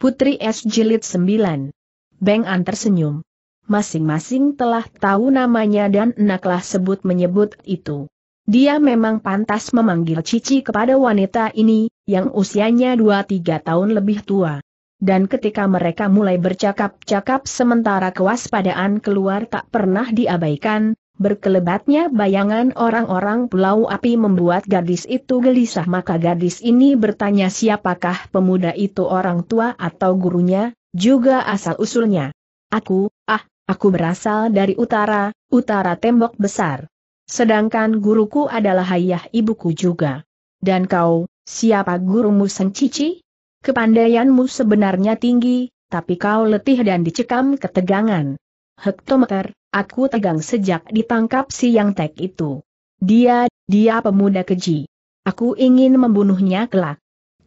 Putri S. Jilid 9. Beng An tersenyum. Masing-masing telah tahu namanya dan enaklah sebut menyebut itu. Dia memang pantas memanggil Cici kepada wanita ini, yang usianya 2-3 tahun lebih tua. Dan ketika mereka mulai bercakap-cakap sementara kewaspadaan keluar tak pernah diabaikan, Berkelebatnya bayangan orang-orang pulau api membuat gadis itu gelisah maka gadis ini bertanya siapakah pemuda itu orang tua atau gurunya, juga asal-usulnya. Aku, ah, aku berasal dari utara, utara tembok besar. Sedangkan guruku adalah ayah ibuku juga. Dan kau, siapa gurumu Sang Cici? Kepandaianmu sebenarnya tinggi, tapi kau letih dan dicekam ketegangan. Hektometer, Aku tegang sejak ditangkap si Yang Tek itu. Dia, dia pemuda keji. Aku ingin membunuhnya kelak.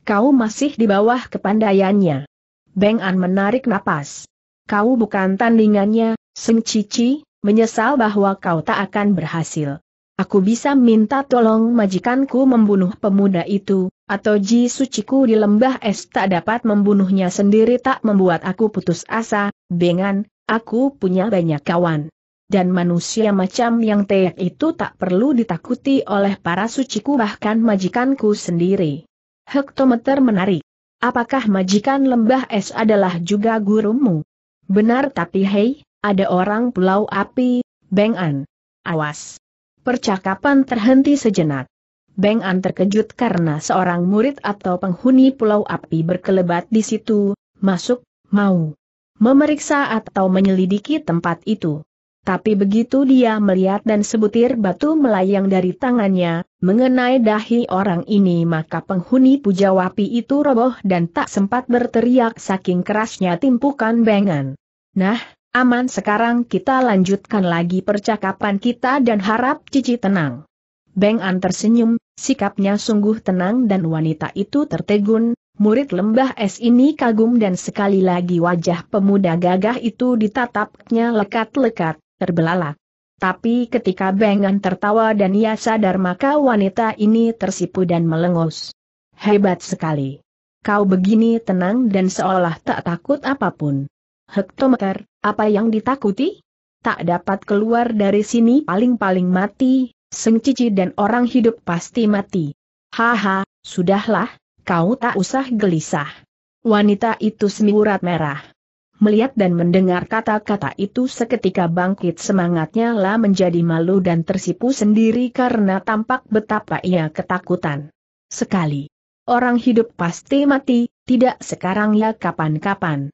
Kau masih di bawah kepandaiannya. Beng An menarik napas. Kau bukan tandingannya, Seng Cici, menyesal bahwa kau tak akan berhasil. Aku bisa minta tolong majikanku membunuh pemuda itu, atau ji suciku di lembah es tak dapat membunuhnya sendiri tak membuat aku putus asa, bengan, aku punya banyak kawan dan manusia macam yang teak itu tak perlu ditakuti oleh para suciku bahkan majikanku sendiri. Hektometer menarik. Apakah majikan lembah es adalah juga gurumu? Benar tapi hei, ada orang pulau api, Beng An. Awas. Percakapan terhenti sejenak. Beng An terkejut karena seorang murid atau penghuni pulau api berkelebat di situ, masuk, mau memeriksa atau menyelidiki tempat itu. Tapi begitu dia melihat dan sebutir batu melayang dari tangannya, mengenai dahi orang ini maka penghuni Puja Wapi itu roboh dan tak sempat berteriak saking kerasnya timpukan bengan. Nah, aman sekarang kita lanjutkan lagi percakapan kita dan harap Cici tenang. Bengan tersenyum, sikapnya sungguh tenang dan wanita itu tertegun, Murid lembah es ini kagum dan sekali lagi wajah pemuda gagah itu ditatapnya lekat-lekat, terbelalak. Tapi ketika Bengan tertawa dan ia sadar maka wanita ini tersipu dan melengus. Hebat sekali. Kau begini tenang dan seolah tak takut apapun. Hektometer, apa yang ditakuti? Tak dapat keluar dari sini paling-paling mati, seng cici dan orang hidup pasti mati. Haha, sudahlah, kau tak usah gelisah. Wanita itu semirat merah melihat dan mendengar kata-kata itu seketika bangkit semangatnya lah menjadi malu dan tersipu sendiri karena tampak betapa ia ketakutan. Sekali. Orang hidup pasti mati, tidak sekarang ya kapan-kapan.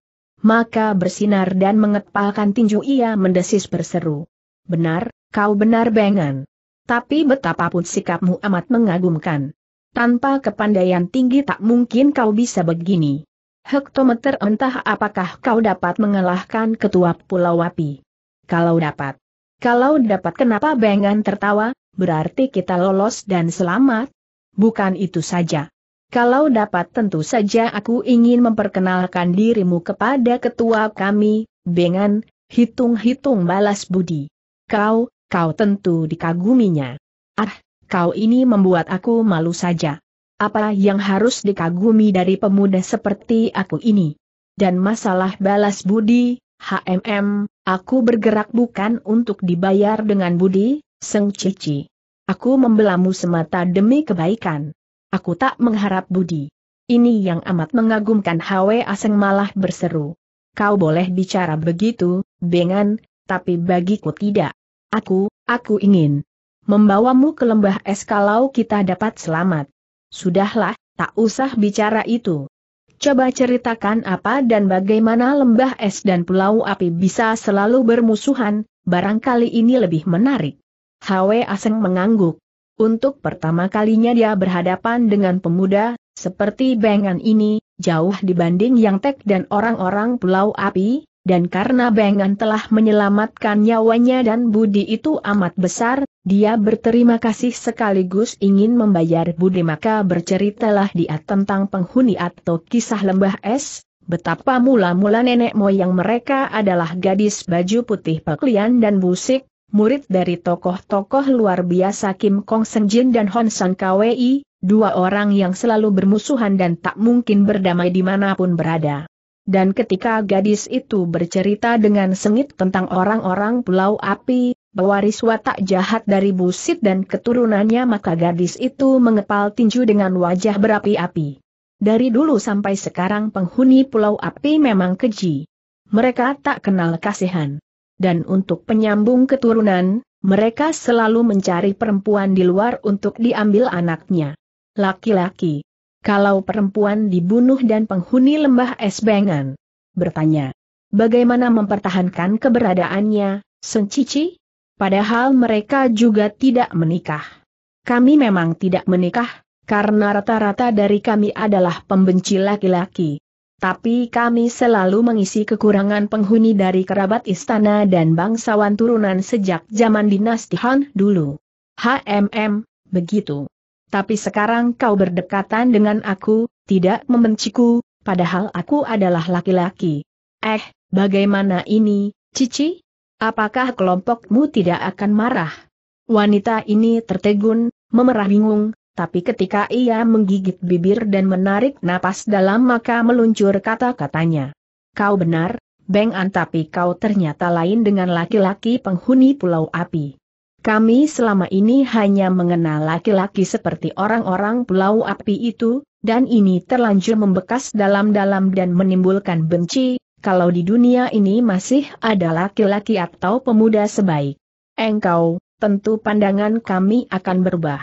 Maka bersinar dan mengepalkan tinju ia mendesis berseru. Benar, kau benar bengan. Tapi betapapun sikapmu amat mengagumkan. Tanpa kepandaian tinggi tak mungkin kau bisa begini. Hektometer entah apakah kau dapat mengalahkan ketua Pulau Wapi. Kalau dapat. Kalau dapat kenapa Bengan tertawa, berarti kita lolos dan selamat. Bukan itu saja. Kalau dapat tentu saja aku ingin memperkenalkan dirimu kepada ketua kami, Bengan, hitung-hitung balas budi. Kau, kau tentu dikaguminya. Ah, kau ini membuat aku malu saja. Apa yang harus dikagumi dari pemuda seperti aku ini? Dan masalah balas budi, HMM, aku bergerak bukan untuk dibayar dengan budi, Seng Cici. Aku membelamu semata demi kebaikan. Aku tak mengharap budi. Ini yang amat mengagumkan Hwe Aseng malah berseru. Kau boleh bicara begitu, Bengan, tapi bagiku tidak. Aku, aku ingin membawamu ke lembah es kalau kita dapat selamat. Sudahlah, tak usah bicara itu. Coba ceritakan apa dan bagaimana lembah es dan pulau api bisa selalu bermusuhan, barangkali ini lebih menarik. Hwe Aseng mengangguk. Untuk pertama kalinya dia berhadapan dengan pemuda, seperti Bengan ini, jauh dibanding Yang Tek dan orang-orang pulau api, dan karena Bengan telah menyelamatkan nyawanya dan budi itu amat besar, dia berterima kasih sekaligus ingin membayar budi maka berceritalah dia tentang penghuni atau kisah lembah es, betapa mula-mula nenek moyang mereka adalah gadis baju putih peklian dan busik, murid dari tokoh-tokoh luar biasa Kim Kong Senjin dan Hon San Kwei, dua orang yang selalu bermusuhan dan tak mungkin berdamai dimanapun berada. Dan ketika gadis itu bercerita dengan sengit tentang orang-orang Pulau Api, pewaris watak jahat dari Busit dan keturunannya maka gadis itu mengepal tinju dengan wajah berapi-api. Dari dulu sampai sekarang penghuni Pulau Api memang keji. Mereka tak kenal kasihan. Dan untuk penyambung keturunan, mereka selalu mencari perempuan di luar untuk diambil anaknya. Laki-laki. Kalau perempuan dibunuh dan penghuni lembah es bengan. Bertanya. Bagaimana mempertahankan keberadaannya, Sun Cici? padahal mereka juga tidak menikah. Kami memang tidak menikah, karena rata-rata dari kami adalah pembenci laki-laki. Tapi kami selalu mengisi kekurangan penghuni dari kerabat istana dan bangsawan turunan sejak zaman dinasti Han dulu. HMM, begitu. Tapi sekarang kau berdekatan dengan aku, tidak membenciku, padahal aku adalah laki-laki. Eh, bagaimana ini, Cici? Apakah kelompokmu tidak akan marah? Wanita ini tertegun, memerah bingung, tapi ketika ia menggigit bibir dan menarik napas dalam maka meluncur kata-katanya. Kau benar, Beng tapi kau ternyata lain dengan laki-laki penghuni Pulau Api. Kami selama ini hanya mengenal laki-laki seperti orang-orang Pulau Api itu, dan ini terlanjur membekas dalam-dalam dan menimbulkan benci, kalau di dunia ini masih ada laki-laki atau pemuda sebaik. Engkau, tentu pandangan kami akan berubah.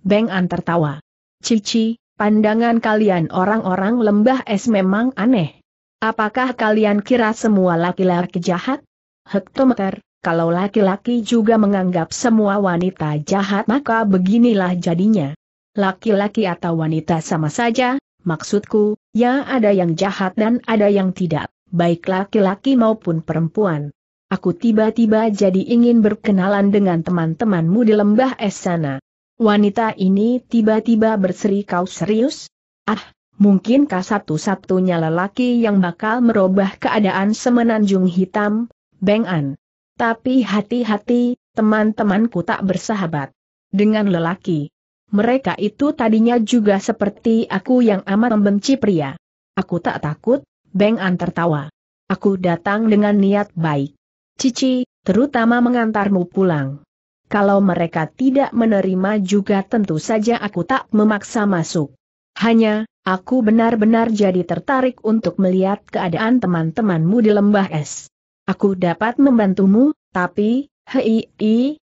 Beng An tertawa. Cici, pandangan kalian orang-orang lembah es memang aneh. Apakah kalian kira semua laki-laki jahat? Hektometer, kalau laki-laki juga menganggap semua wanita jahat maka beginilah jadinya. Laki-laki atau wanita sama saja, maksudku, ya ada yang jahat dan ada yang tidak baik laki-laki maupun perempuan. Aku tiba-tiba jadi ingin berkenalan dengan teman-temanmu di lembah es sana. Wanita ini tiba-tiba berseri kau serius? Ah, mungkinkah satu-satunya lelaki yang bakal merubah keadaan semenanjung hitam, Beng An. Tapi hati-hati, teman-temanku tak bersahabat. Dengan lelaki. Mereka itu tadinya juga seperti aku yang amat membenci pria. Aku tak takut, Beng An tertawa. Aku datang dengan niat baik. Cici, terutama mengantarmu pulang. Kalau mereka tidak menerima juga tentu saja aku tak memaksa masuk. Hanya, aku benar-benar jadi tertarik untuk melihat keadaan teman-temanmu di lembah es. Aku dapat membantumu, tapi, hei,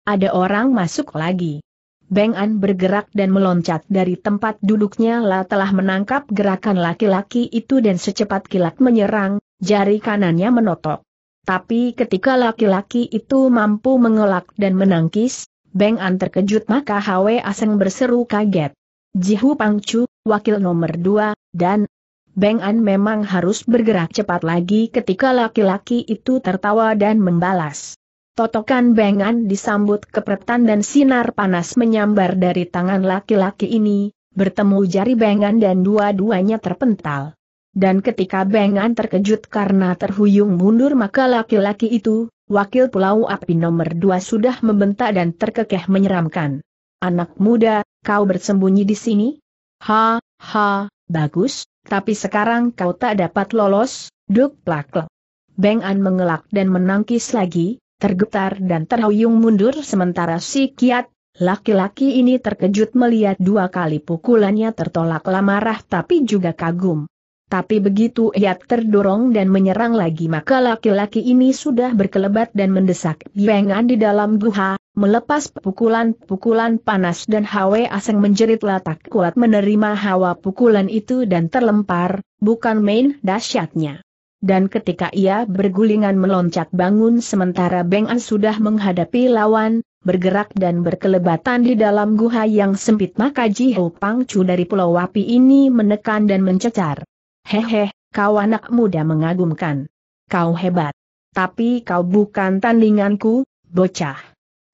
ada orang masuk lagi. Beng An bergerak dan meloncat dari tempat duduknya lah telah menangkap gerakan laki-laki itu dan secepat kilat menyerang, jari kanannya menotok. Tapi ketika laki-laki itu mampu mengelak dan menangkis, Beng An terkejut maka Hwe Aseng berseru kaget. Jihu Pangcu, wakil nomor dua, dan Beng An memang harus bergerak cepat lagi ketika laki-laki itu tertawa dan membalas. Totokan bengan disambut kepretan dan sinar panas menyambar dari tangan laki-laki ini, bertemu jari bengan dan dua-duanya terpental. Dan ketika bengan terkejut karena terhuyung mundur maka laki-laki itu, wakil pulau api nomor dua sudah membentak dan terkekeh menyeramkan. Anak muda, kau bersembunyi di sini? Ha, ha, bagus, tapi sekarang kau tak dapat lolos, duk plak. Bengan mengelak dan menangkis lagi, tergetar dan terhuyung mundur sementara si Kiat, laki-laki ini terkejut melihat dua kali pukulannya tertolak lamarah tapi juga kagum. Tapi begitu ia terdorong dan menyerang lagi maka laki-laki ini sudah berkelebat dan mendesak biengan di dalam guha, melepas pukulan-pukulan panas dan Hawe Aseng menjerit latak kuat menerima hawa pukulan itu dan terlempar, bukan main dahsyatnya dan ketika ia bergulingan meloncat bangun sementara Beng An sudah menghadapi lawan, bergerak dan berkelebatan di dalam guha yang sempit maka Ji Ho Chu dari Pulau Wapi ini menekan dan mencecar. Hehe, kau anak muda mengagumkan. Kau hebat. Tapi kau bukan tandinganku, bocah.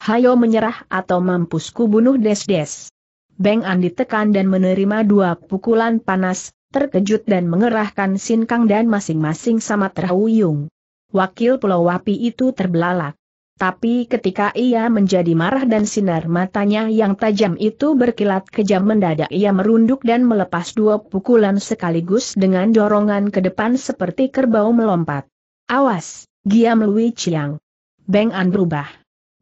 Hayo menyerah atau mampusku bunuh des-des. Beng An ditekan dan menerima dua pukulan panas, terkejut dan mengerahkan sinkang dan masing-masing sama terhuyung. Wakil Pulau Wapi itu terbelalak. Tapi ketika ia menjadi marah dan sinar matanya yang tajam itu berkilat kejam mendadak ia merunduk dan melepas dua pukulan sekaligus dengan dorongan ke depan seperti kerbau melompat. Awas, Giam Lui Chiang. Beng An berubah.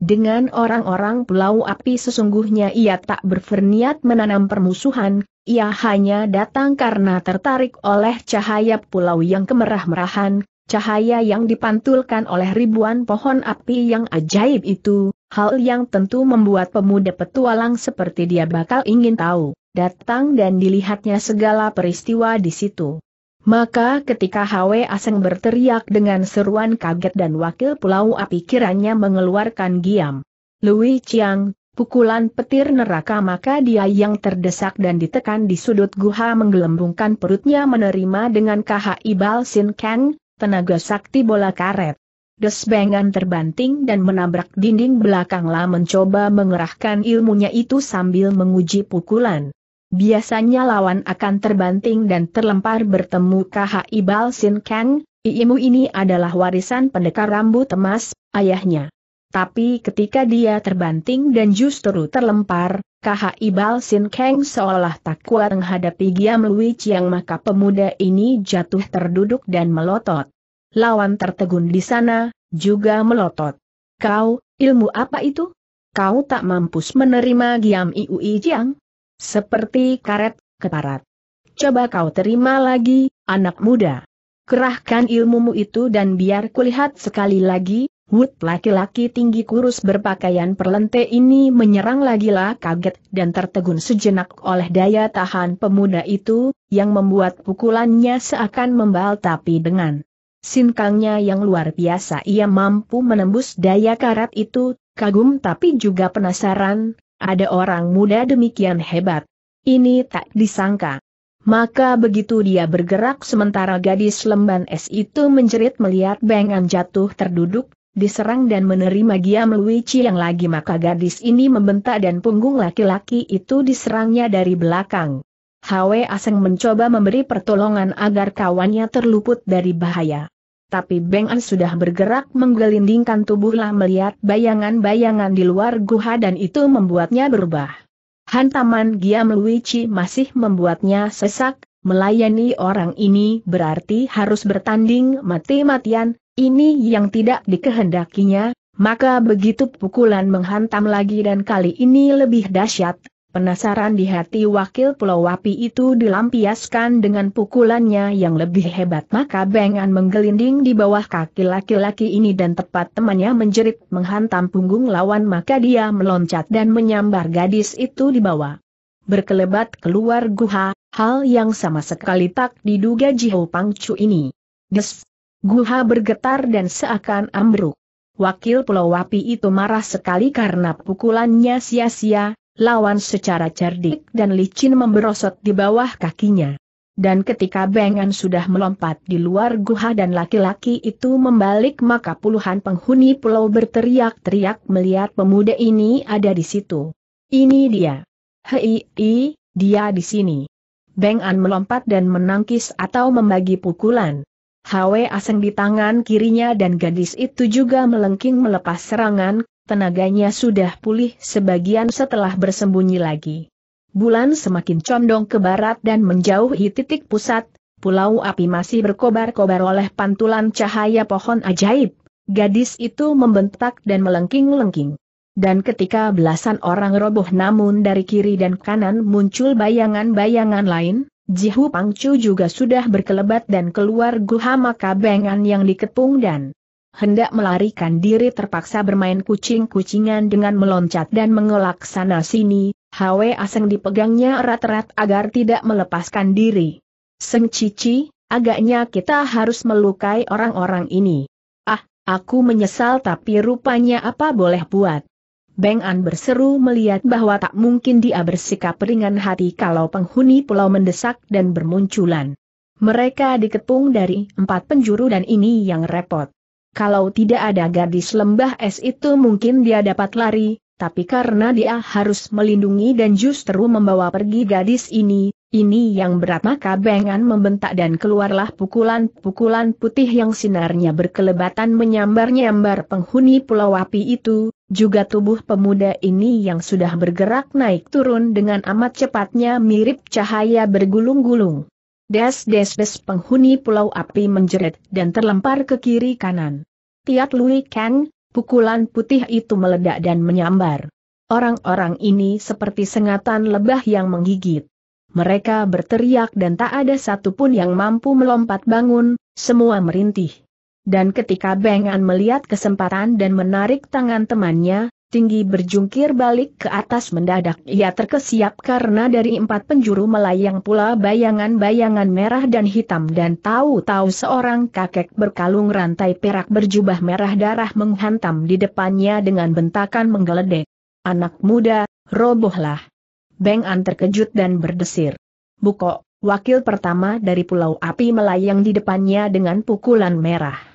Dengan orang-orang pulau api sesungguhnya ia tak berferniat menanam permusuhan, ia hanya datang karena tertarik oleh cahaya pulau yang kemerah-merahan, cahaya yang dipantulkan oleh ribuan pohon api yang ajaib itu, hal yang tentu membuat pemuda petualang seperti dia bakal ingin tahu, datang dan dilihatnya segala peristiwa di situ. Maka ketika Hwe Aseng berteriak dengan seruan kaget dan wakil pulau api kiranya mengeluarkan giam. Louis Chiang, pukulan petir neraka maka dia yang terdesak dan ditekan di sudut guha menggelembungkan perutnya menerima dengan ibal Balsin Kang, tenaga sakti bola karet. Desbengan terbanting dan menabrak dinding belakanglah mencoba mengerahkan ilmunya itu sambil menguji pukulan. Biasanya lawan akan terbanting dan terlempar bertemu ibal Balsin Kang, ilmu ini adalah warisan pendekar rambut emas, ayahnya. Tapi ketika dia terbanting dan justru terlempar, KHI Ibal Sin Kang seolah tak kuat menghadapi Giam Lui Chiang maka pemuda ini jatuh terduduk dan melotot. Lawan tertegun di sana, juga melotot. Kau, ilmu apa itu? Kau tak mampus menerima Giam Iui Jiang? Seperti karet, keparat. Coba kau terima lagi, anak muda. Kerahkan ilmumu itu dan biar kulihat sekali lagi, Wood laki-laki tinggi kurus berpakaian perlente ini menyerang lagi lah, kaget dan tertegun sejenak oleh daya tahan pemuda itu, yang membuat pukulannya seakan membal tapi dengan sinkangnya yang luar biasa ia mampu menembus daya karat itu, kagum tapi juga penasaran, ada orang muda demikian hebat. Ini tak disangka. Maka begitu dia bergerak sementara gadis lemban es itu menjerit melihat bengan jatuh terduduk, diserang dan menerima Giam Luigi yang lagi maka gadis ini membentak dan punggung laki-laki itu diserangnya dari belakang. Hwe Aseng mencoba memberi pertolongan agar kawannya terluput dari bahaya. Tapi Beng An sudah bergerak menggelindingkan tubuhlah melihat bayangan-bayangan di luar guha dan itu membuatnya berubah. Hantaman Giam Luichi masih membuatnya sesak, melayani orang ini berarti harus bertanding mati-matian, ini yang tidak dikehendakinya, maka begitu pukulan menghantam lagi dan kali ini lebih dahsyat, penasaran di hati wakil Pulau Wapi itu dilampiaskan dengan pukulannya yang lebih hebat maka bengan menggelinding di bawah kaki laki-laki ini dan tepat temannya menjerit menghantam punggung lawan maka dia meloncat dan menyambar gadis itu di bawah. Berkelebat keluar guha, hal yang sama sekali tak diduga Jiho Pangcu ini. Des, Guha bergetar dan seakan ambruk. Wakil Pulau Wapi itu marah sekali karena pukulannya sia-sia, lawan secara cerdik dan licin memberosot di bawah kakinya. Dan ketika Bengan sudah melompat di luar guha dan laki-laki itu membalik maka puluhan penghuni pulau berteriak-teriak melihat pemuda ini ada di situ. Ini dia. Hei, dia di sini. Bengan melompat dan menangkis atau membagi pukulan. Hwe Aseng di tangan kirinya dan gadis itu juga melengking melepas serangan, tenaganya sudah pulih sebagian setelah bersembunyi lagi. Bulan semakin condong ke barat dan menjauhi titik pusat, pulau api masih berkobar-kobar oleh pantulan cahaya pohon ajaib. Gadis itu membentak dan melengking-lengking. Dan ketika belasan orang roboh namun dari kiri dan kanan muncul bayangan-bayangan lain, Jihu Pangcu juga sudah berkelebat dan keluar guha maka bengan yang dikepung dan hendak melarikan diri terpaksa bermain kucing-kucingan dengan meloncat dan mengelak sana sini, Hwe Aseng dipegangnya erat-erat agar tidak melepaskan diri. Seng Cici, agaknya kita harus melukai orang-orang ini. Ah, aku menyesal tapi rupanya apa boleh buat. Beng An berseru melihat bahwa tak mungkin dia bersikap ringan hati kalau penghuni pulau mendesak dan bermunculan. Mereka dikepung dari empat penjuru dan ini yang repot. Kalau tidak ada gadis lembah es itu mungkin dia dapat lari, tapi karena dia harus melindungi dan justru membawa pergi gadis ini, ini yang berat maka Bengan membentak dan keluarlah pukulan-pukulan putih yang sinarnya berkelebatan menyambar-nyambar penghuni pulau api itu, juga tubuh pemuda ini yang sudah bergerak naik turun dengan amat cepatnya mirip cahaya bergulung-gulung. Des-des-des penghuni pulau api menjerit dan terlempar ke kiri kanan. Tiat Lui Kang, pukulan putih itu meledak dan menyambar. Orang-orang ini seperti sengatan lebah yang menggigit. Mereka berteriak dan tak ada satupun yang mampu melompat bangun, semua merintih dan ketika Bengan melihat kesempatan dan menarik tangan temannya, tinggi berjungkir balik ke atas mendadak ia terkesiap karena dari empat penjuru melayang pula bayangan-bayangan merah dan hitam dan tahu-tahu seorang kakek berkalung rantai perak berjubah merah darah menghantam di depannya dengan bentakan menggeledek. Anak muda, robohlah. Bengan terkejut dan berdesir. Buko, wakil pertama dari Pulau Api melayang di depannya dengan pukulan merah.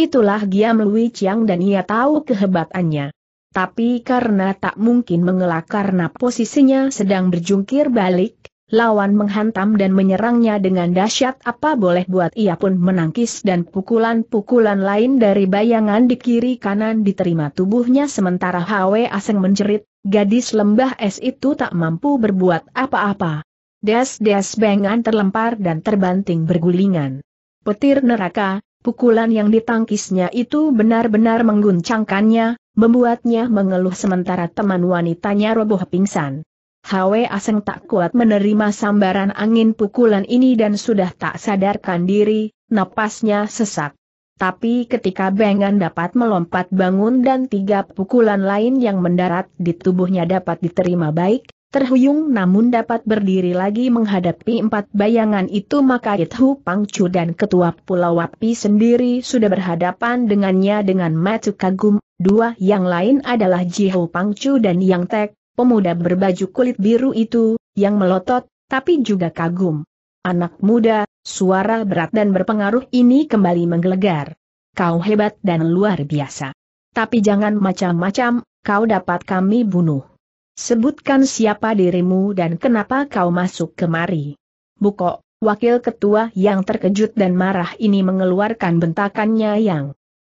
Itulah Giam Lui Chiang dan ia tahu kehebatannya. Tapi karena tak mungkin mengelak karena posisinya sedang berjungkir balik, lawan menghantam dan menyerangnya dengan dahsyat apa boleh buat ia pun menangkis dan pukulan-pukulan lain dari bayangan di kiri kanan diterima tubuhnya sementara Hwe Aseng menjerit, gadis lembah es itu tak mampu berbuat apa-apa. Des-des bengan terlempar dan terbanting bergulingan. Petir neraka, Pukulan yang ditangkisnya itu benar-benar mengguncangkannya, membuatnya mengeluh sementara teman wanitanya roboh pingsan. Hwe Aseng tak kuat menerima sambaran angin pukulan ini dan sudah tak sadarkan diri, napasnya sesak. Tapi ketika Bengan dapat melompat bangun dan tiga pukulan lain yang mendarat di tubuhnya dapat diterima baik, terhuyung namun dapat berdiri lagi menghadapi empat bayangan itu maka Ithu Pangcu dan Ketua Pulau Wapi sendiri sudah berhadapan dengannya dengan matu kagum, dua yang lain adalah Jiho Pangcu dan Yang Tek, pemuda berbaju kulit biru itu, yang melotot, tapi juga kagum. Anak muda, suara berat dan berpengaruh ini kembali menggelegar. Kau hebat dan luar biasa. Tapi jangan macam-macam, kau dapat kami bunuh. Sebutkan siapa dirimu dan kenapa kau masuk kemari. Buko, wakil ketua yang terkejut dan marah ini mengeluarkan bentakannya yang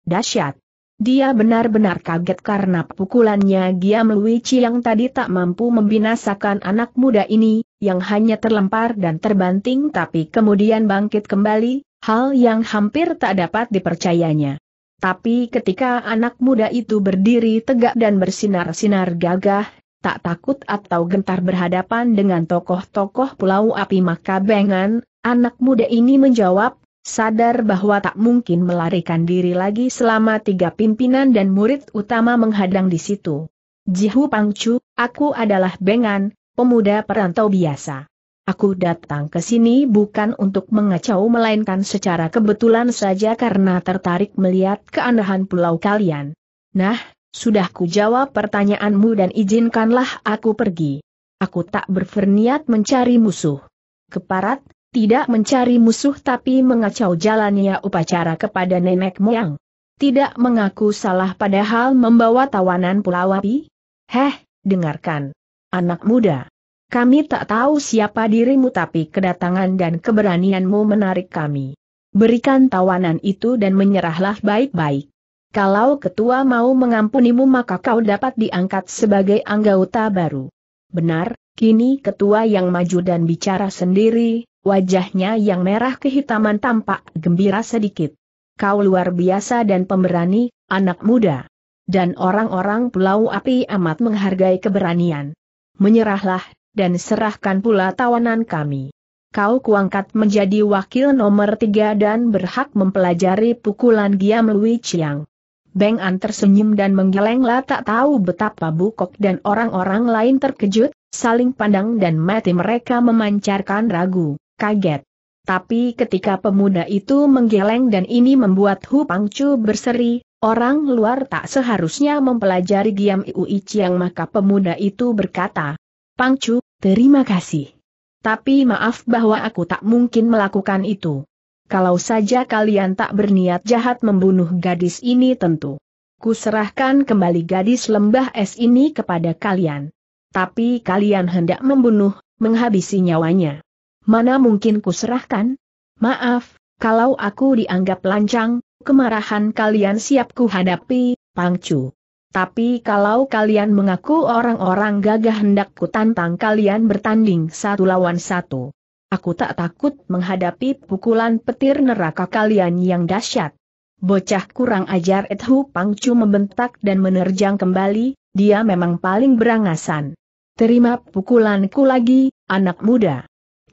dahsyat. Dia benar-benar kaget karena pukulannya Giam Luici yang tadi tak mampu membinasakan anak muda ini, yang hanya terlempar dan terbanting tapi kemudian bangkit kembali, hal yang hampir tak dapat dipercayanya. Tapi ketika anak muda itu berdiri tegak dan bersinar-sinar gagah, tak takut atau gentar berhadapan dengan tokoh-tokoh Pulau Api maka bengan, anak muda ini menjawab, sadar bahwa tak mungkin melarikan diri lagi selama tiga pimpinan dan murid utama menghadang di situ. Jihu Pangcu, aku adalah bengan, pemuda perantau biasa. Aku datang ke sini bukan untuk mengacau melainkan secara kebetulan saja karena tertarik melihat keanehan pulau kalian. Nah, sudah ku jawab pertanyaanmu dan izinkanlah aku pergi. Aku tak berferniat mencari musuh. Keparat, tidak mencari musuh tapi mengacau jalannya upacara kepada nenek moyang. Tidak mengaku salah padahal membawa tawanan pulau api. Heh, dengarkan. Anak muda. Kami tak tahu siapa dirimu tapi kedatangan dan keberanianmu menarik kami. Berikan tawanan itu dan menyerahlah baik-baik. Kalau ketua mau mengampunimu maka kau dapat diangkat sebagai anggota baru. Benar, kini ketua yang maju dan bicara sendiri, wajahnya yang merah kehitaman tampak gembira sedikit. Kau luar biasa dan pemberani, anak muda. Dan orang-orang Pulau Api amat menghargai keberanian. Menyerahlah, dan serahkan pula tawanan kami kau kuangkat menjadi wakil nomor tiga dan berhak mempelajari pukulan Giam Lui Chiang. Beng An tersenyum dan menggelenglah tak tahu betapa Bukok dan orang-orang lain terkejut, saling pandang dan mati mereka memancarkan ragu, kaget. Tapi ketika pemuda itu menggeleng dan ini membuat Hu Pangcu berseri, orang luar tak seharusnya mempelajari Giam Iui Chiang maka pemuda itu berkata, Pangcu, terima kasih. Tapi maaf bahwa aku tak mungkin melakukan itu kalau saja kalian tak berniat jahat membunuh gadis ini tentu. Kuserahkan kembali gadis lembah es ini kepada kalian. Tapi kalian hendak membunuh, menghabisi nyawanya. Mana mungkin kuserahkan? Maaf, kalau aku dianggap lancang, kemarahan kalian siap kuhadapi, pangcu. Tapi kalau kalian mengaku orang-orang gagah hendak kutantang kalian bertanding satu lawan satu. Aku tak takut menghadapi pukulan petir neraka kalian yang dahsyat. Bocah kurang ajar itu Pangcu membentak dan menerjang kembali, dia memang paling berangasan. Terima pukulanku lagi, anak muda.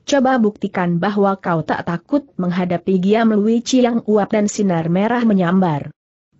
Coba buktikan bahwa kau tak takut menghadapi Giam Luici yang uap dan sinar merah menyambar.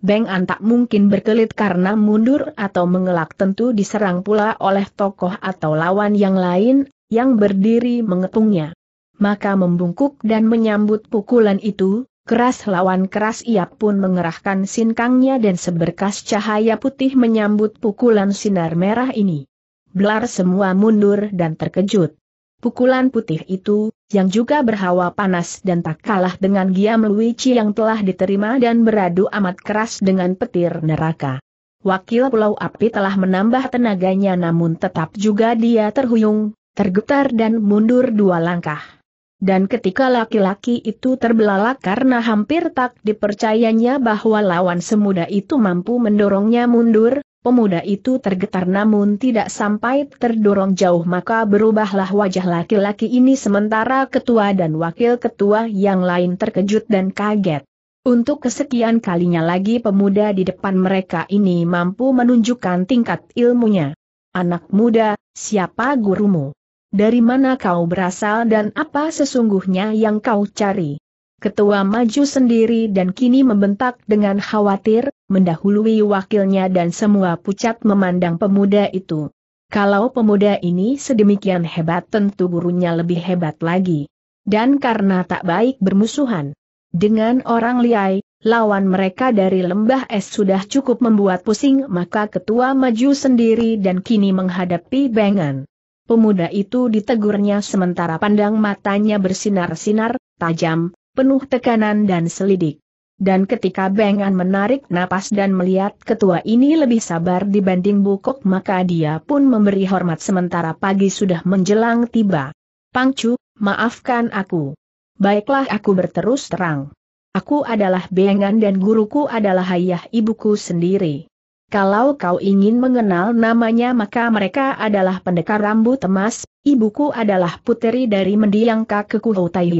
Beng An tak mungkin berkelit karena mundur atau mengelak tentu diserang pula oleh tokoh atau lawan yang lain, yang berdiri mengepungnya maka membungkuk dan menyambut pukulan itu, keras lawan keras ia pun mengerahkan sinkangnya dan seberkas cahaya putih menyambut pukulan sinar merah ini. Blar semua mundur dan terkejut. Pukulan putih itu, yang juga berhawa panas dan tak kalah dengan Giam Luici yang telah diterima dan beradu amat keras dengan petir neraka. Wakil Pulau Api telah menambah tenaganya namun tetap juga dia terhuyung, tergetar dan mundur dua langkah. Dan ketika laki-laki itu terbelalak karena hampir tak dipercayanya bahwa lawan semuda itu mampu mendorongnya mundur, pemuda itu tergetar namun tidak sampai terdorong jauh maka berubahlah wajah laki-laki ini sementara ketua dan wakil ketua yang lain terkejut dan kaget. Untuk kesekian kalinya lagi pemuda di depan mereka ini mampu menunjukkan tingkat ilmunya. Anak muda, siapa gurumu? dari mana kau berasal dan apa sesungguhnya yang kau cari. Ketua maju sendiri dan kini membentak dengan khawatir, mendahului wakilnya dan semua pucat memandang pemuda itu. Kalau pemuda ini sedemikian hebat tentu gurunya lebih hebat lagi. Dan karena tak baik bermusuhan dengan orang liai, lawan mereka dari lembah es sudah cukup membuat pusing maka ketua maju sendiri dan kini menghadapi bengan. Pemuda itu ditegurnya sementara pandang matanya bersinar-sinar, tajam, penuh tekanan dan selidik. Dan ketika Bengan menarik napas dan melihat ketua ini lebih sabar dibanding Bukok maka dia pun memberi hormat sementara pagi sudah menjelang tiba. Pangcu, maafkan aku. Baiklah aku berterus terang. Aku adalah Bengan dan guruku adalah ayah ibuku sendiri. Kalau kau ingin mengenal namanya maka mereka adalah pendekar rambut emas, ibuku adalah puteri dari mendiang kakekku Hutai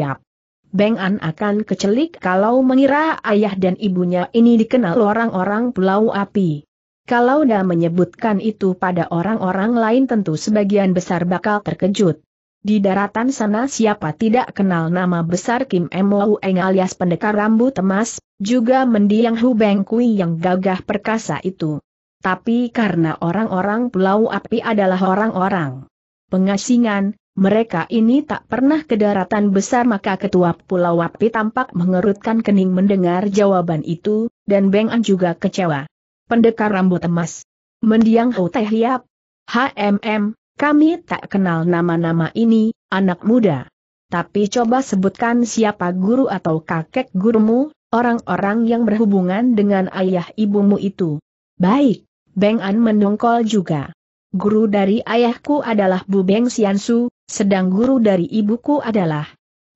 Beng An akan kecelik kalau mengira ayah dan ibunya ini dikenal orang-orang Pulau Api. Kalau dah menyebutkan itu pada orang-orang lain tentu sebagian besar bakal terkejut. Di daratan sana siapa tidak kenal nama besar Kim Mo Eng alias pendekar rambut emas, juga mendiang Hu Beng Kui yang gagah perkasa itu. Tapi karena orang-orang Pulau Api adalah orang-orang pengasingan, mereka ini tak pernah ke daratan besar maka ketua Pulau Api tampak mengerutkan kening mendengar jawaban itu, dan Beng An juga kecewa. Pendekar rambut emas. Mendiang Hu Teh Hiap. HMM, kami tak kenal nama-nama ini, anak muda. Tapi coba sebutkan siapa guru atau kakek gurumu, orang-orang yang berhubungan dengan ayah ibumu itu. Baik, Beng An mendongkol juga. Guru dari ayahku adalah Bu Beng Siansu, sedang guru dari ibuku adalah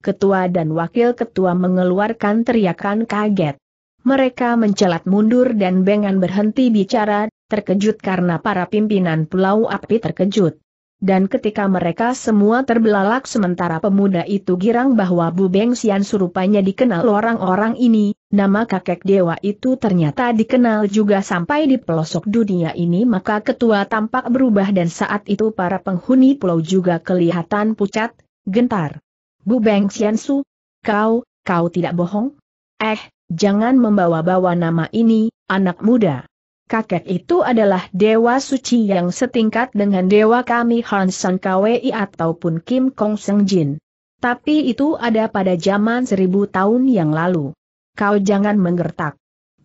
ketua dan wakil ketua mengeluarkan teriakan kaget. Mereka mencelat mundur dan Beng An berhenti bicara, terkejut karena para pimpinan Pulau Api terkejut dan ketika mereka semua terbelalak sementara pemuda itu girang bahwa Bu Beng Sian serupanya dikenal orang-orang ini, nama kakek dewa itu ternyata dikenal juga sampai di pelosok dunia ini maka ketua tampak berubah dan saat itu para penghuni pulau juga kelihatan pucat, gentar. Bu Beng Sian Su, kau, kau tidak bohong? Eh, jangan membawa-bawa nama ini, anak muda kakek itu adalah dewa suci yang setingkat dengan dewa kami Han San Kwei ataupun Kim Kong Seng Jin. Tapi itu ada pada zaman seribu tahun yang lalu. Kau jangan menggertak.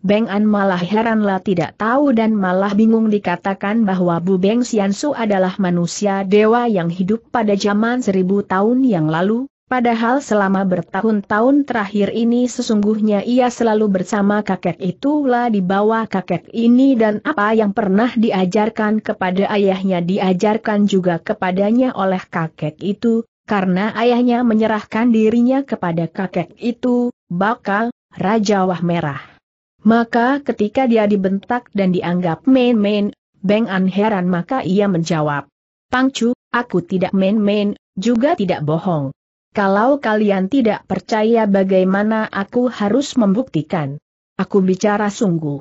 Beng An malah heranlah tidak tahu dan malah bingung dikatakan bahwa Bu Beng Su adalah manusia dewa yang hidup pada zaman seribu tahun yang lalu, Padahal selama bertahun-tahun terakhir ini sesungguhnya ia selalu bersama kakek itulah di bawah kakek ini dan apa yang pernah diajarkan kepada ayahnya diajarkan juga kepadanya oleh kakek itu, karena ayahnya menyerahkan dirinya kepada kakek itu, bakal, Raja Wah Merah. Maka ketika dia dibentak dan dianggap main-main, Beng An heran maka ia menjawab, Pangcu, aku tidak main-main, juga tidak bohong. Kalau kalian tidak percaya bagaimana aku harus membuktikan. Aku bicara sungguh.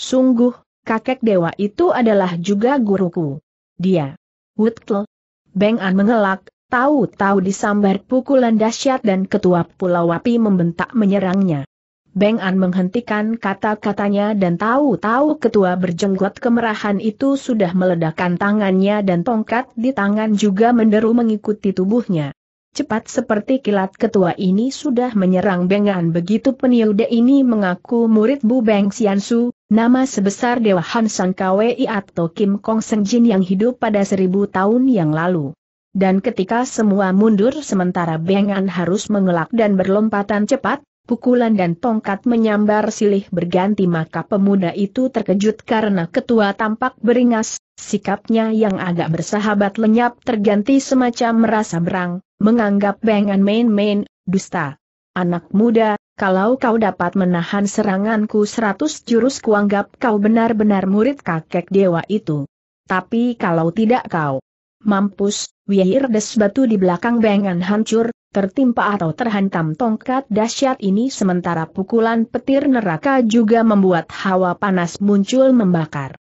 Sungguh, kakek dewa itu adalah juga guruku. Dia. Wutl. Beng An mengelak, tahu-tahu disambar pukulan dahsyat dan ketua Pulau Api membentak menyerangnya. Beng An menghentikan kata-katanya dan tahu-tahu ketua berjenggot kemerahan itu sudah meledakkan tangannya dan tongkat di tangan juga menderu mengikuti tubuhnya. Cepat seperti kilat ketua ini sudah menyerang Bengan begitu peniuda ini mengaku murid Bu Beng Xiansu, nama sebesar Dewa Han Sang Kwei atau Kim Kong Seng Jin yang hidup pada seribu tahun yang lalu. Dan ketika semua mundur sementara Bengan harus mengelak dan berlompatan cepat, pukulan dan tongkat menyambar silih berganti maka pemuda itu terkejut karena ketua tampak beringas, sikapnya yang agak bersahabat lenyap terganti semacam merasa berang Menganggap bengan main-main, dusta. Anak muda, kalau kau dapat menahan seranganku seratus jurus kuanggap kau benar-benar murid kakek dewa itu. Tapi kalau tidak kau mampus, wihir des batu di belakang bengan hancur, tertimpa atau terhantam tongkat dahsyat ini sementara pukulan petir neraka juga membuat hawa panas muncul membakar.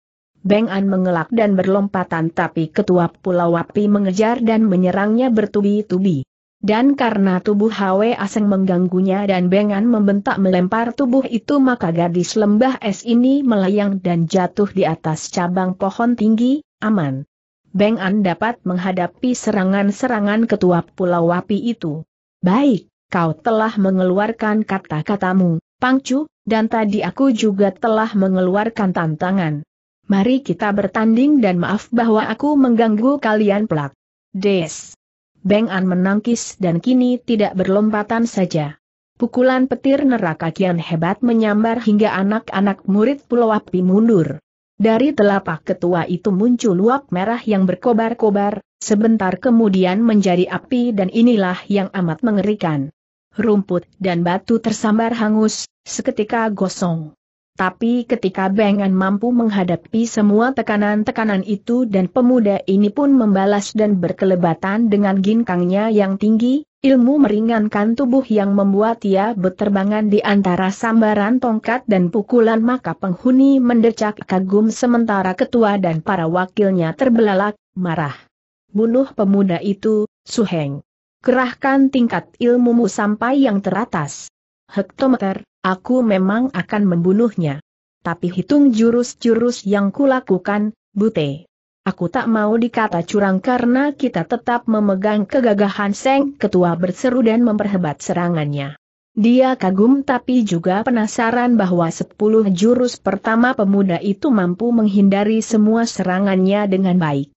Beng An mengelak dan berlompatan tapi ketua Pulau Wapi mengejar dan menyerangnya bertubi-tubi. Dan karena tubuh Hwe Aseng mengganggunya dan Beng An membentak melempar tubuh itu maka gadis lembah es ini melayang dan jatuh di atas cabang pohon tinggi, aman. Beng An dapat menghadapi serangan-serangan ketua Pulau Wapi itu. Baik, kau telah mengeluarkan kata-katamu, Pangcu, dan tadi aku juga telah mengeluarkan tantangan mari kita bertanding dan maaf bahwa aku mengganggu kalian pelak. Des. Beng An menangkis dan kini tidak berlompatan saja. Pukulan petir neraka kian hebat menyambar hingga anak-anak murid Pulau Api mundur. Dari telapak ketua itu muncul uap merah yang berkobar-kobar, sebentar kemudian menjadi api dan inilah yang amat mengerikan. Rumput dan batu tersambar hangus, seketika gosong. Tapi ketika Bengan mampu menghadapi semua tekanan-tekanan itu dan pemuda ini pun membalas dan berkelebatan dengan ginkangnya yang tinggi, ilmu meringankan tubuh yang membuat ia berterbangan di antara sambaran tongkat dan pukulan maka penghuni mendecak kagum sementara ketua dan para wakilnya terbelalak, marah. Bunuh pemuda itu, Suheng. Kerahkan tingkat ilmumu sampai yang teratas hektometer, aku memang akan membunuhnya. Tapi hitung jurus-jurus yang kulakukan, Bute. Aku tak mau dikata curang karena kita tetap memegang kegagahan Seng Ketua berseru dan memperhebat serangannya. Dia kagum tapi juga penasaran bahwa sepuluh jurus pertama pemuda itu mampu menghindari semua serangannya dengan baik.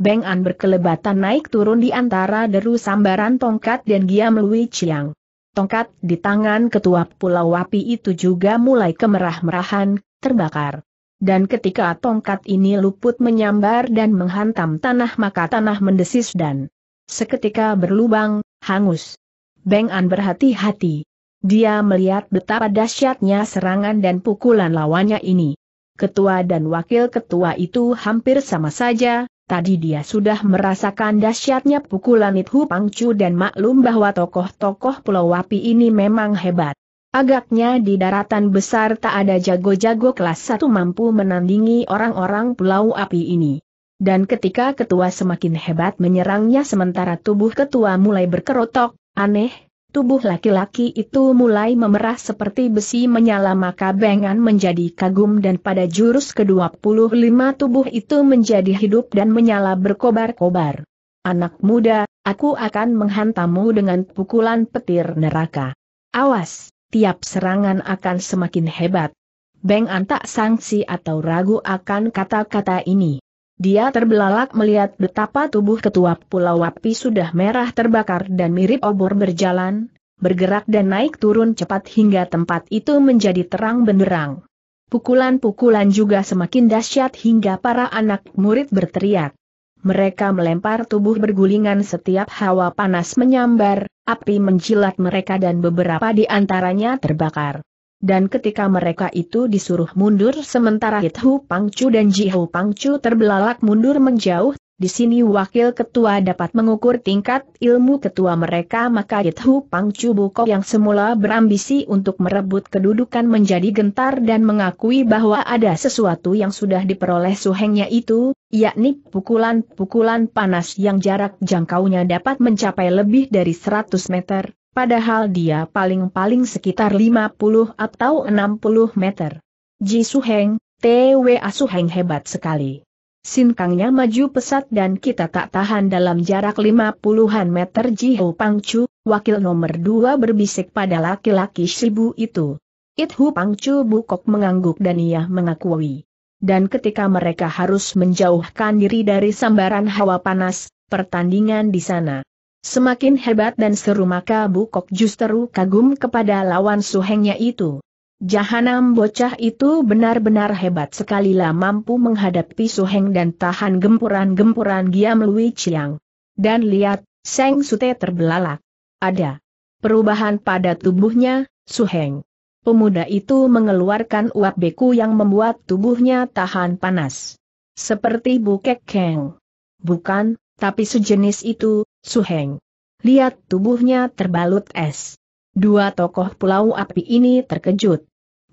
Beng An berkelebatan naik turun di antara deru sambaran tongkat dan Giam Lui Chiang. Tongkat di tangan ketua pulau Wapi itu juga mulai kemerah-merahan, terbakar. Dan ketika tongkat ini luput menyambar dan menghantam tanah maka tanah mendesis dan seketika berlubang, hangus. Beng An berhati-hati. Dia melihat betapa dahsyatnya serangan dan pukulan lawannya ini. Ketua dan wakil ketua itu hampir sama saja, Tadi dia sudah merasakan dahsyatnya pukulan Itu Pangcu dan maklum bahwa tokoh-tokoh Pulau Wapi ini memang hebat. Agaknya di daratan besar tak ada jago-jago kelas satu mampu menandingi orang-orang Pulau Api ini. Dan ketika ketua semakin hebat menyerangnya sementara tubuh ketua mulai berkerotok, aneh, Tubuh laki-laki itu mulai memerah seperti besi menyala maka Bengan menjadi kagum dan pada jurus ke-25 tubuh itu menjadi hidup dan menyala berkobar-kobar. Anak muda, aku akan menghantammu dengan pukulan petir neraka. Awas, tiap serangan akan semakin hebat. Bengan tak sangsi atau ragu akan kata-kata ini. Dia terbelalak melihat betapa tubuh ketua Pulau Wapi sudah merah terbakar dan mirip obor berjalan, bergerak dan naik turun cepat hingga tempat itu menjadi terang benderang. Pukulan-pukulan juga semakin dahsyat hingga para anak murid berteriak. Mereka melempar tubuh bergulingan setiap hawa panas menyambar, api menjilat mereka dan beberapa di antaranya terbakar. Dan ketika mereka itu disuruh mundur sementara Hithu Pangcu dan Jihu Pangcu terbelalak mundur menjauh, di sini wakil ketua dapat mengukur tingkat ilmu ketua mereka maka Hithu Pangcu Bukok yang semula berambisi untuk merebut kedudukan menjadi gentar dan mengakui bahwa ada sesuatu yang sudah diperoleh suhengnya itu, yakni pukulan-pukulan panas yang jarak jangkaunya dapat mencapai lebih dari 100 meter Padahal dia paling-paling sekitar 50 atau 60 meter. Ji Su-heng, Suheng, TWA heng hebat sekali. Sinkangnya maju pesat dan kita tak tahan dalam jarak 50-an meter Ji Ho Pangcu, wakil nomor 2 berbisik pada laki-laki Shibu itu. It Hu Pangcu Bukok mengangguk dan ia mengakui. Dan ketika mereka harus menjauhkan diri dari sambaran hawa panas, pertandingan di sana Semakin hebat dan seru maka Bukok justru kagum kepada lawan suhengnya itu. Jahanam bocah itu benar-benar hebat sekali lah mampu menghadapi suheng dan tahan gempuran-gempuran Giam Lui Chiang. Dan lihat, Seng Sute terbelalak. Ada perubahan pada tubuhnya, suheng. Pemuda itu mengeluarkan uap beku yang membuat tubuhnya tahan panas. Seperti bukek keng. Bukan, tapi sejenis itu, Suheng. Lihat tubuhnya terbalut es. Dua tokoh pulau api ini terkejut.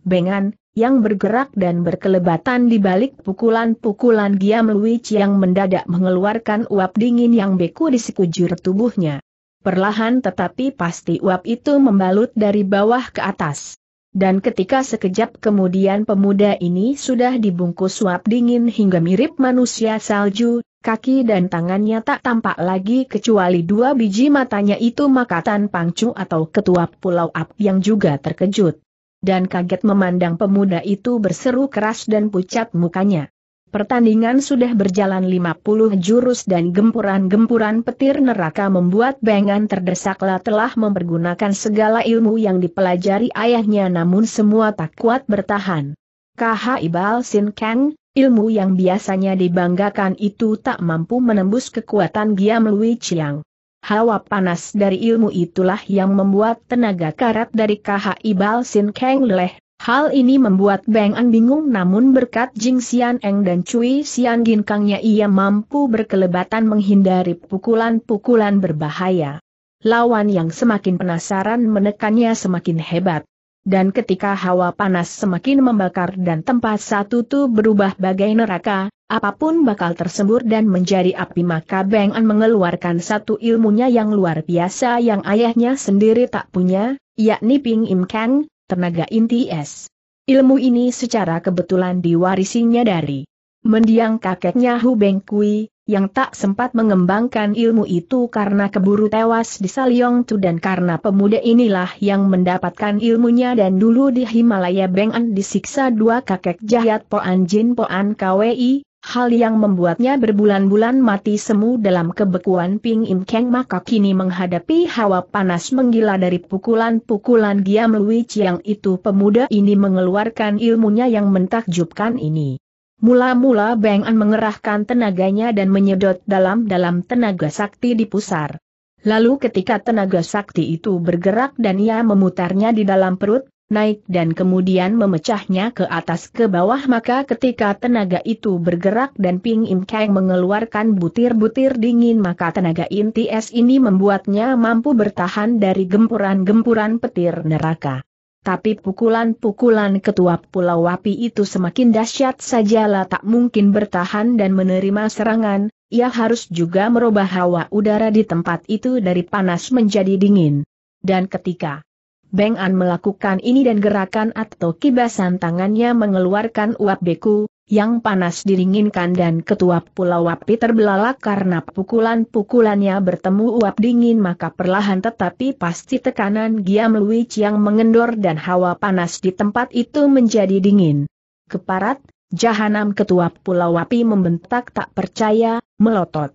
Bengan, yang bergerak dan berkelebatan di balik pukulan-pukulan Giam Luic yang mendadak mengeluarkan uap dingin yang beku di sekujur tubuhnya. Perlahan tetapi pasti uap itu membalut dari bawah ke atas. Dan ketika sekejap kemudian pemuda ini sudah dibungkus uap dingin hingga mirip manusia salju, kaki dan tangannya tak tampak lagi kecuali dua biji matanya itu maka Tan Pangcu atau ketua Pulau Ap yang juga terkejut. Dan kaget memandang pemuda itu berseru keras dan pucat mukanya. Pertandingan sudah berjalan 50 jurus dan gempuran-gempuran petir neraka membuat Bengan terdesaklah telah mempergunakan segala ilmu yang dipelajari ayahnya namun semua tak kuat bertahan. Kaha Ibal Sin Kang, ilmu yang biasanya dibanggakan itu tak mampu menembus kekuatan Giam Lui Chiang. Hawa panas dari ilmu itulah yang membuat tenaga karat dari KHI Bal Sin Kang leleh. Hal ini membuat Beng An bingung namun berkat Jing Xian Eng dan Cui Xian Ginkangnya ia mampu berkelebatan menghindari pukulan-pukulan berbahaya. Lawan yang semakin penasaran menekannya semakin hebat dan ketika hawa panas semakin membakar dan tempat satu tu berubah bagai neraka, apapun bakal tersembur dan menjadi api maka Beng An mengeluarkan satu ilmunya yang luar biasa yang ayahnya sendiri tak punya, yakni Ping Im Kang, tenaga inti es. Ilmu ini secara kebetulan diwarisinya dari mendiang kakeknya Hu Beng Kui, yang tak sempat mengembangkan ilmu itu karena keburu tewas di Saliong Tu dan karena pemuda inilah yang mendapatkan ilmunya dan dulu di Himalaya Beng'an disiksa dua kakek jahat Poan Jin Poan Kwei, hal yang membuatnya berbulan-bulan mati semu dalam kebekuan Ping Im Keng maka kini menghadapi hawa panas menggila dari pukulan-pukulan Giam Lui Chiang itu pemuda ini mengeluarkan ilmunya yang mentakjubkan ini. Mula-mula Beng An mengerahkan tenaganya dan menyedot dalam-dalam tenaga sakti di pusar. Lalu ketika tenaga sakti itu bergerak dan ia memutarnya di dalam perut, naik dan kemudian memecahnya ke atas ke bawah maka ketika tenaga itu bergerak dan Ping Im Kang mengeluarkan butir-butir dingin maka tenaga inti es ini membuatnya mampu bertahan dari gempuran-gempuran petir neraka. Tapi pukulan-pukulan ketua Pulau Wapi itu semakin dahsyat sajalah tak mungkin bertahan dan menerima serangan, ia harus juga merubah hawa udara di tempat itu dari panas menjadi dingin. Dan ketika Beng An melakukan ini dan gerakan atau kibasan tangannya mengeluarkan uap beku, yang panas diringinkan dan ketua pulau Wapi terbelalak karena pukulan-pukulannya bertemu uap dingin maka perlahan tetapi pasti tekanan Giam Lui yang mengendor dan hawa panas di tempat itu menjadi dingin. Keparat, jahanam ketua pulau Wapi membentak tak percaya, melotot.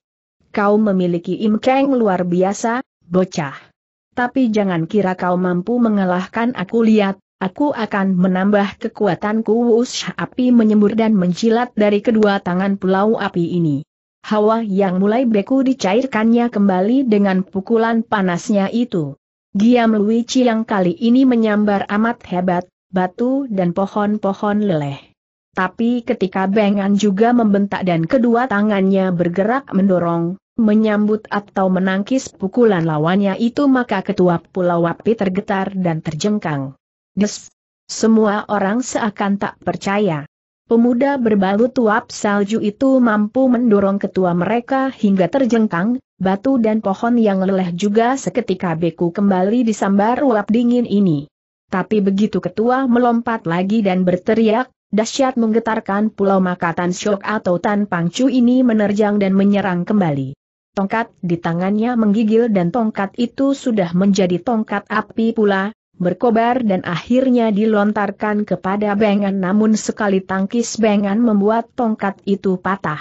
Kau memiliki imkeng luar biasa, bocah. Tapi jangan kira kau mampu mengalahkan aku lihat, Aku akan menambah kekuatanku Wush api menyembur dan menjilat dari kedua tangan pulau api ini. Hawa yang mulai beku dicairkannya kembali dengan pukulan panasnya itu. Giam Lui yang kali ini menyambar amat hebat, batu dan pohon-pohon leleh. Tapi ketika Bengan juga membentak dan kedua tangannya bergerak mendorong, menyambut atau menangkis pukulan lawannya itu maka ketua pulau api tergetar dan terjengkang. Des. Semua orang seakan tak percaya. Pemuda berbalut tuap salju itu mampu mendorong ketua mereka hingga terjengkang, batu dan pohon yang leleh juga seketika beku kembali disambar uap dingin ini. Tapi begitu ketua melompat lagi dan berteriak, dahsyat menggetarkan pulau Makatan Syok atau Tan Pangcu ini menerjang dan menyerang kembali. Tongkat di tangannya menggigil dan tongkat itu sudah menjadi tongkat api pula, berkobar dan akhirnya dilontarkan kepada Bengan namun sekali tangkis Bengan membuat tongkat itu patah.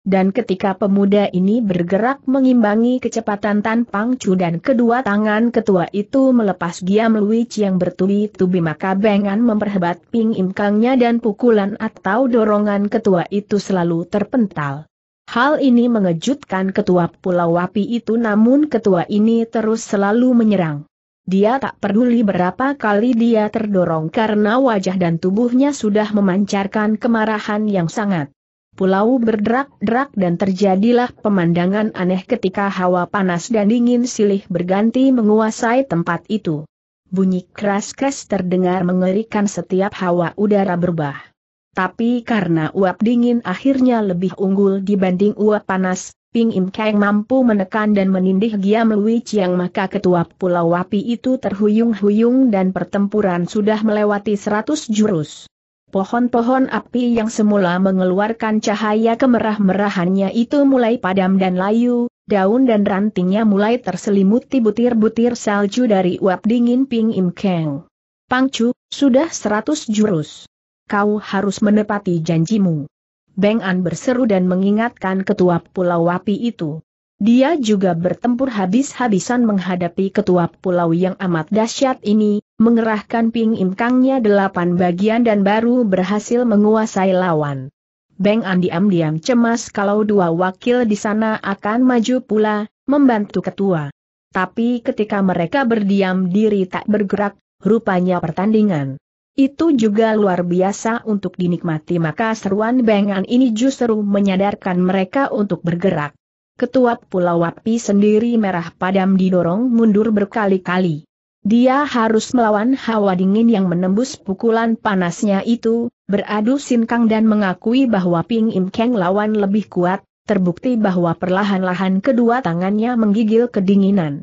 Dan ketika pemuda ini bergerak mengimbangi kecepatan Tan Chu dan kedua tangan ketua itu melepas Giam Luici yang bertubi-tubi maka Bengan memperhebat ping imkangnya dan pukulan atau dorongan ketua itu selalu terpental. Hal ini mengejutkan ketua Pulau Wapi itu namun ketua ini terus selalu menyerang. Dia tak peduli berapa kali dia terdorong karena wajah dan tubuhnya sudah memancarkan kemarahan yang sangat. Pulau berderak-derak dan terjadilah pemandangan aneh ketika hawa panas dan dingin silih berganti menguasai tempat itu. Bunyi keras-keras terdengar mengerikan setiap hawa udara berubah. Tapi karena uap dingin akhirnya lebih unggul dibanding uap panas, Ping Im Kang mampu menekan dan menindih Giam Lui Chiang maka ketua Pulau Wapi itu terhuyung-huyung dan pertempuran sudah melewati seratus jurus. Pohon-pohon api yang semula mengeluarkan cahaya kemerah-merahannya itu mulai padam dan layu, daun dan rantingnya mulai terselimuti butir-butir salju dari uap dingin Ping Im Kang. Pangcu, sudah seratus jurus. Kau harus menepati janjimu. Beng An berseru dan mengingatkan ketua Pulau Wapi itu. Dia juga bertempur habis-habisan menghadapi ketua pulau yang amat dahsyat ini, mengerahkan ping imkangnya delapan bagian dan baru berhasil menguasai lawan. Beng An diam-diam cemas kalau dua wakil di sana akan maju pula, membantu ketua. Tapi ketika mereka berdiam diri tak bergerak, rupanya pertandingan itu juga luar biasa untuk dinikmati maka seruan bengan ini justru menyadarkan mereka untuk bergerak. Ketua Pulau Wapi sendiri merah padam didorong mundur berkali-kali. Dia harus melawan hawa dingin yang menembus pukulan panasnya itu, beradu sinkang dan mengakui bahwa Ping Im Keng lawan lebih kuat, terbukti bahwa perlahan-lahan kedua tangannya menggigil kedinginan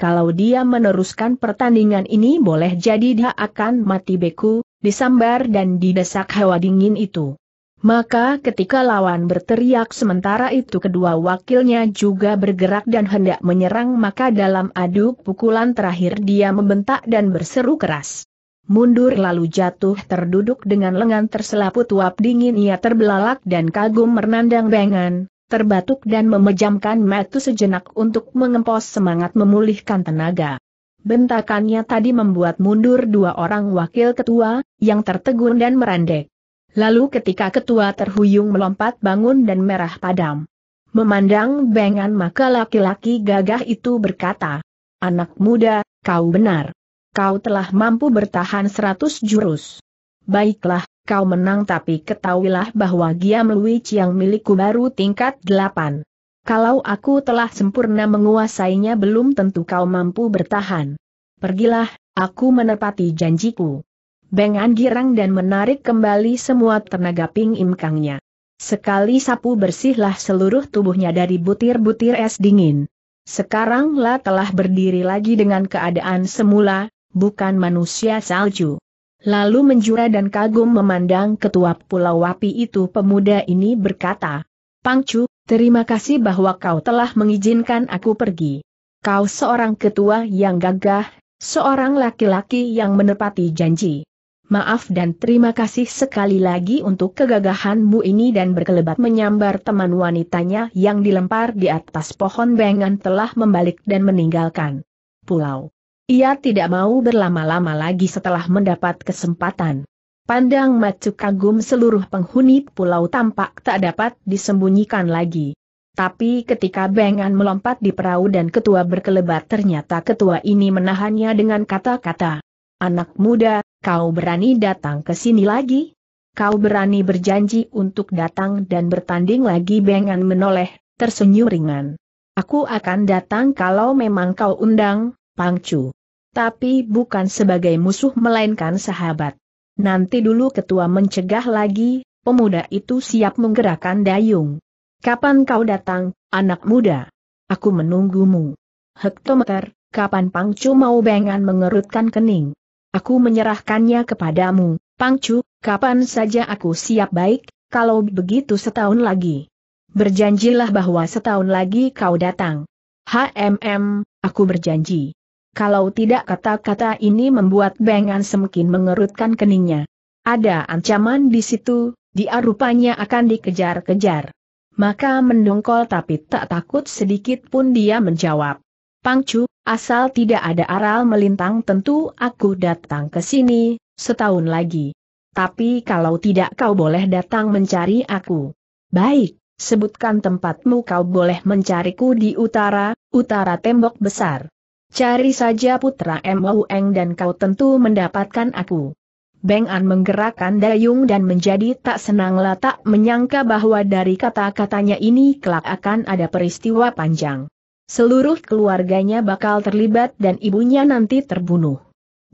kalau dia meneruskan pertandingan ini boleh jadi dia akan mati beku, disambar dan didesak hawa dingin itu. Maka ketika lawan berteriak sementara itu kedua wakilnya juga bergerak dan hendak menyerang maka dalam aduk pukulan terakhir dia membentak dan berseru keras. Mundur lalu jatuh terduduk dengan lengan terselaput uap dingin ia terbelalak dan kagum menandang bengan, terbatuk dan memejamkan mata sejenak untuk mengempos semangat memulihkan tenaga. Bentakannya tadi membuat mundur dua orang wakil ketua, yang tertegun dan merandek. Lalu ketika ketua terhuyung melompat bangun dan merah padam. Memandang bengan maka laki-laki gagah itu berkata, Anak muda, kau benar. Kau telah mampu bertahan seratus jurus. Baiklah, kau menang tapi ketahuilah bahwa Giam Lui Chiang milikku baru tingkat 8. Kalau aku telah sempurna menguasainya belum tentu kau mampu bertahan. Pergilah, aku menepati janjiku. Bengan girang dan menarik kembali semua tenaga ping imkangnya. Sekali sapu bersihlah seluruh tubuhnya dari butir-butir es dingin. Sekaranglah telah berdiri lagi dengan keadaan semula, bukan manusia salju. Lalu menjura dan kagum memandang ketua pulau wapi itu pemuda ini berkata, Pangcu, terima kasih bahwa kau telah mengizinkan aku pergi. Kau seorang ketua yang gagah, seorang laki-laki yang menepati janji. Maaf dan terima kasih sekali lagi untuk kegagahanmu ini dan berkelebat menyambar teman wanitanya yang dilempar di atas pohon bengan telah membalik dan meninggalkan pulau. Ia tidak mau berlama-lama lagi setelah mendapat kesempatan. Pandang macu kagum seluruh penghuni pulau tampak tak dapat disembunyikan lagi. Tapi ketika Bengan melompat di perahu dan ketua berkelebat ternyata ketua ini menahannya dengan kata-kata. Anak muda, kau berani datang ke sini lagi? Kau berani berjanji untuk datang dan bertanding lagi Bengan menoleh, tersenyum ringan. Aku akan datang kalau memang kau undang, Pangcu tapi bukan sebagai musuh melainkan sahabat. Nanti dulu ketua mencegah lagi, pemuda itu siap menggerakkan dayung. Kapan kau datang, anak muda? Aku menunggumu. Hektometer, kapan Pangcu mau bengan mengerutkan kening? Aku menyerahkannya kepadamu, Pangcu, kapan saja aku siap baik, kalau begitu setahun lagi. Berjanjilah bahwa setahun lagi kau datang. HMM, aku berjanji kalau tidak kata-kata ini membuat bengan semakin mengerutkan keningnya. Ada ancaman di situ, dia rupanya akan dikejar-kejar. Maka mendongkol tapi tak takut sedikit pun dia menjawab. Pangcu, asal tidak ada aral melintang tentu aku datang ke sini, setahun lagi. Tapi kalau tidak kau boleh datang mencari aku. Baik, sebutkan tempatmu kau boleh mencariku di utara, utara tembok besar. Cari saja putra Moueng dan kau tentu mendapatkan aku. Beng An menggerakkan dayung dan menjadi tak senang tak menyangka bahwa dari kata-katanya ini kelak akan ada peristiwa panjang. Seluruh keluarganya bakal terlibat dan ibunya nanti terbunuh.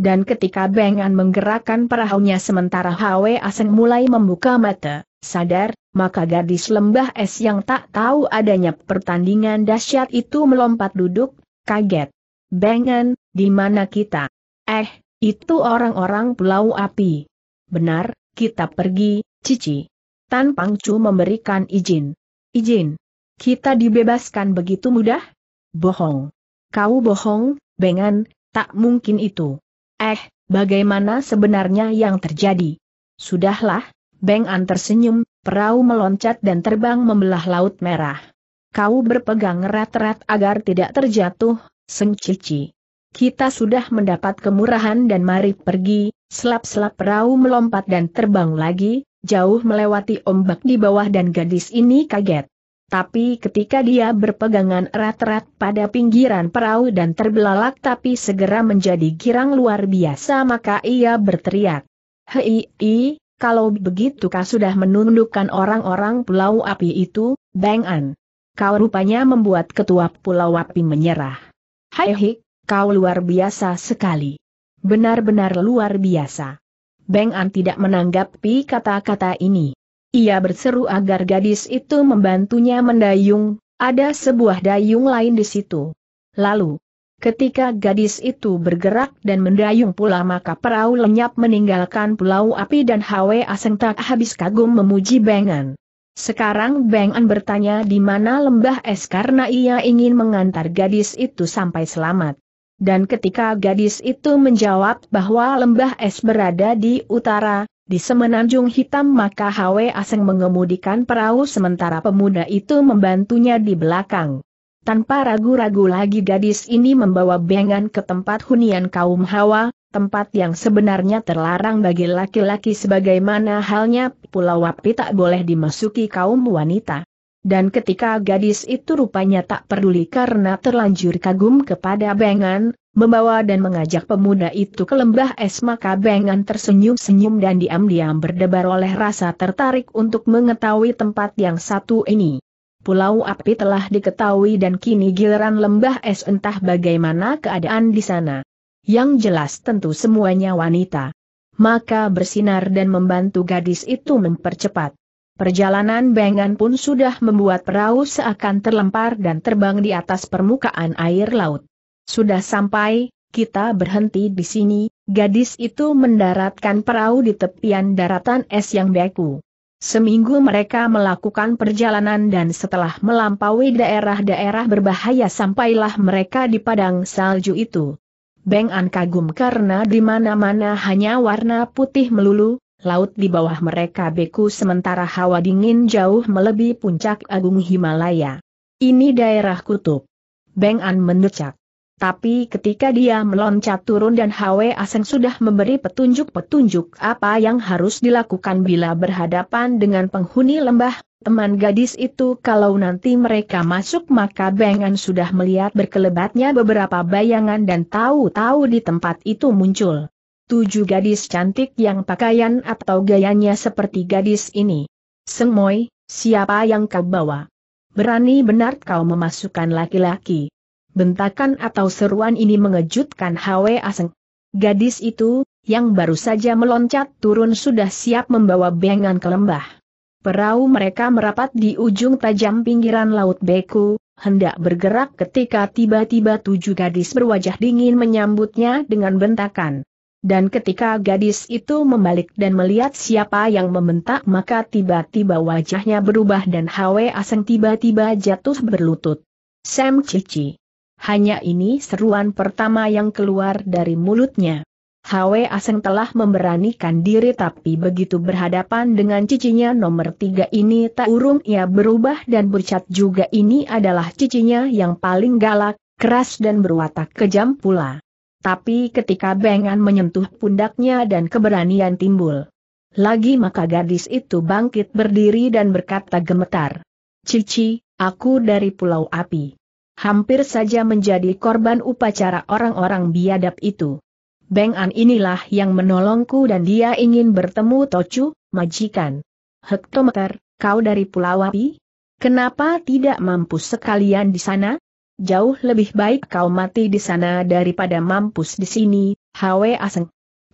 Dan ketika Beng An menggerakkan perahunya sementara Hwe Aseng mulai membuka mata, sadar, maka gadis lembah es yang tak tahu adanya pertandingan dahsyat itu melompat duduk, kaget. Bengen, di mana kita? Eh, itu orang-orang pulau api. Benar, kita pergi, Cici. Tan Pangcu memberikan izin. Izin. Kita dibebaskan begitu mudah? Bohong. Kau bohong, Bengen, tak mungkin itu. Eh, bagaimana sebenarnya yang terjadi? Sudahlah, Bengan tersenyum, perahu meloncat dan terbang membelah Laut Merah. Kau berpegang erat-erat agar tidak terjatuh, Cici. Kita sudah mendapat kemurahan dan mari pergi, selap-selap perahu melompat dan terbang lagi, jauh melewati ombak di bawah dan gadis ini kaget. Tapi ketika dia berpegangan erat-erat pada pinggiran perahu dan terbelalak tapi segera menjadi girang luar biasa maka ia berteriak. Hei, i, kalau begitu kau sudah menundukkan orang-orang pulau api itu, Bang An. Kau rupanya membuat ketua pulau api menyerah. Hai hik, kau luar biasa sekali. Benar-benar luar biasa. Beng An tidak menanggapi kata-kata ini. Ia berseru agar gadis itu membantunya mendayung, ada sebuah dayung lain di situ. Lalu, Ketika gadis itu bergerak dan mendayung pula maka perahu lenyap meninggalkan pulau api dan Hwe Aseng tak habis kagum memuji Bengan. Sekarang Bang An bertanya di mana lembah es karena ia ingin mengantar gadis itu sampai selamat. Dan ketika gadis itu menjawab bahwa lembah es berada di utara, di semenanjung hitam maka Hwe Aseng mengemudikan perahu sementara pemuda itu membantunya di belakang. Tanpa ragu-ragu lagi gadis ini membawa bengan ke tempat hunian kaum Hawa, tempat yang sebenarnya terlarang bagi laki-laki sebagaimana halnya Pulau Wapi tak boleh dimasuki kaum wanita. Dan ketika gadis itu rupanya tak peduli karena terlanjur kagum kepada bengan, membawa dan mengajak pemuda itu ke lembah es maka bengan tersenyum-senyum dan diam-diam berdebar oleh rasa tertarik untuk mengetahui tempat yang satu ini. Pulau Api telah diketahui dan kini giliran lembah es entah bagaimana keadaan di sana. Yang jelas tentu semuanya wanita. Maka bersinar dan membantu gadis itu mempercepat. Perjalanan Bengan pun sudah membuat perahu seakan terlempar dan terbang di atas permukaan air laut. Sudah sampai, kita berhenti di sini, gadis itu mendaratkan perahu di tepian daratan es yang beku. Seminggu mereka melakukan perjalanan dan setelah melampaui daerah-daerah berbahaya sampailah mereka di padang salju itu. Beng An kagum karena di mana-mana hanya warna putih melulu, laut di bawah mereka beku sementara hawa dingin jauh melebihi puncak agung Himalaya. Ini daerah kutub. Beng An mendecak. Tapi ketika dia meloncat turun dan Hwe Aseng sudah memberi petunjuk-petunjuk apa yang harus dilakukan bila berhadapan dengan penghuni lembah, teman gadis itu kalau nanti mereka masuk maka Bengan sudah melihat berkelebatnya beberapa bayangan dan tahu-tahu di tempat itu muncul. Tujuh gadis cantik yang pakaian atau gayanya seperti gadis ini. Sengmoy, siapa yang kau bawa? Berani benar kau memasukkan laki-laki. Bentakan atau seruan ini mengejutkan Hwe Aseng. Gadis itu, yang baru saja meloncat turun sudah siap membawa bengan ke lembah. Perahu mereka merapat di ujung tajam pinggiran Laut Beku, hendak bergerak ketika tiba-tiba tujuh gadis berwajah dingin menyambutnya dengan bentakan. Dan ketika gadis itu membalik dan melihat siapa yang membentak maka tiba-tiba wajahnya berubah dan Hwe Aseng tiba-tiba jatuh berlutut. Sam Cici hanya ini seruan pertama yang keluar dari mulutnya. Hwe Aseng telah memberanikan diri tapi begitu berhadapan dengan cicinya nomor tiga ini tak urung ia berubah dan bercat juga ini adalah cicinya yang paling galak, keras dan berwatak kejam pula. Tapi ketika bengan menyentuh pundaknya dan keberanian timbul. Lagi maka gadis itu bangkit berdiri dan berkata gemetar. Cici, aku dari Pulau Api hampir saja menjadi korban upacara orang-orang biadab itu. Beng An inilah yang menolongku dan dia ingin bertemu Tocu, majikan. Hektometer, kau dari Pulau Api? Kenapa tidak mampus sekalian di sana? Jauh lebih baik kau mati di sana daripada mampus di sini, Hwe Aseng.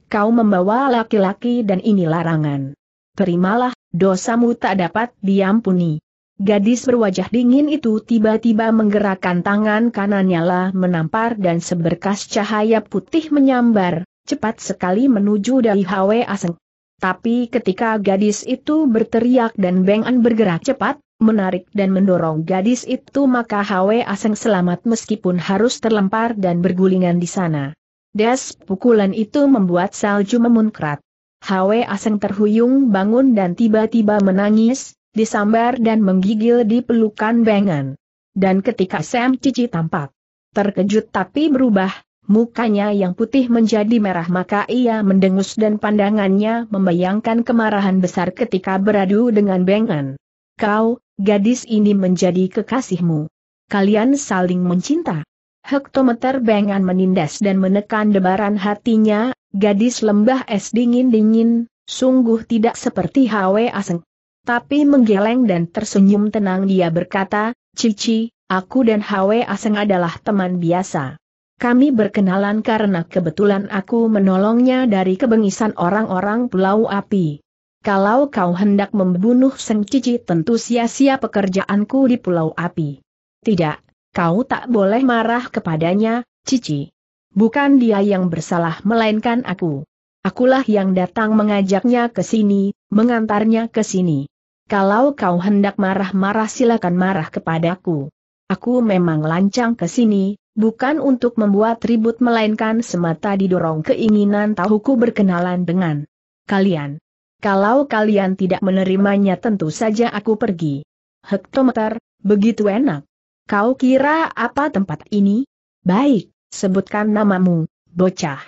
Kau membawa laki-laki dan ini larangan. Terimalah, dosamu tak dapat diampuni. Gadis berwajah dingin itu tiba-tiba menggerakkan tangan kanannya lah menampar dan seberkas cahaya putih menyambar, cepat sekali menuju dari Hwe Aseng. Tapi ketika gadis itu berteriak dan Beng bergerak cepat, menarik dan mendorong gadis itu maka Hwe Aseng selamat meskipun harus terlempar dan bergulingan di sana. Des pukulan itu membuat salju memunkrat. Hwe Aseng terhuyung bangun dan tiba-tiba menangis, disambar dan menggigil di pelukan Bengan. Dan ketika Sam Cici tampak, terkejut tapi berubah, mukanya yang putih menjadi merah maka ia mendengus dan pandangannya membayangkan kemarahan besar ketika beradu dengan Bengan. Kau, gadis ini menjadi kekasihmu. Kalian saling mencinta. Hektometer Bengan menindas dan menekan debaran hatinya, gadis lembah es dingin-dingin, sungguh tidak seperti Hwe Aseng tapi menggeleng dan tersenyum tenang dia berkata, Cici, aku dan Hwe Aseng adalah teman biasa. Kami berkenalan karena kebetulan aku menolongnya dari kebengisan orang-orang Pulau Api. Kalau kau hendak membunuh Seng Cici tentu sia-sia pekerjaanku di Pulau Api. Tidak, kau tak boleh marah kepadanya, Cici. Bukan dia yang bersalah melainkan aku. Akulah yang datang mengajaknya ke sini, mengantarnya ke sini. Kalau kau hendak marah-marah silakan marah kepadaku. Aku memang lancang ke sini, bukan untuk membuat ribut melainkan semata didorong keinginan tahuku berkenalan dengan kalian. Kalau kalian tidak menerimanya tentu saja aku pergi. Hektometer, begitu enak. Kau kira apa tempat ini? Baik, sebutkan namamu, bocah.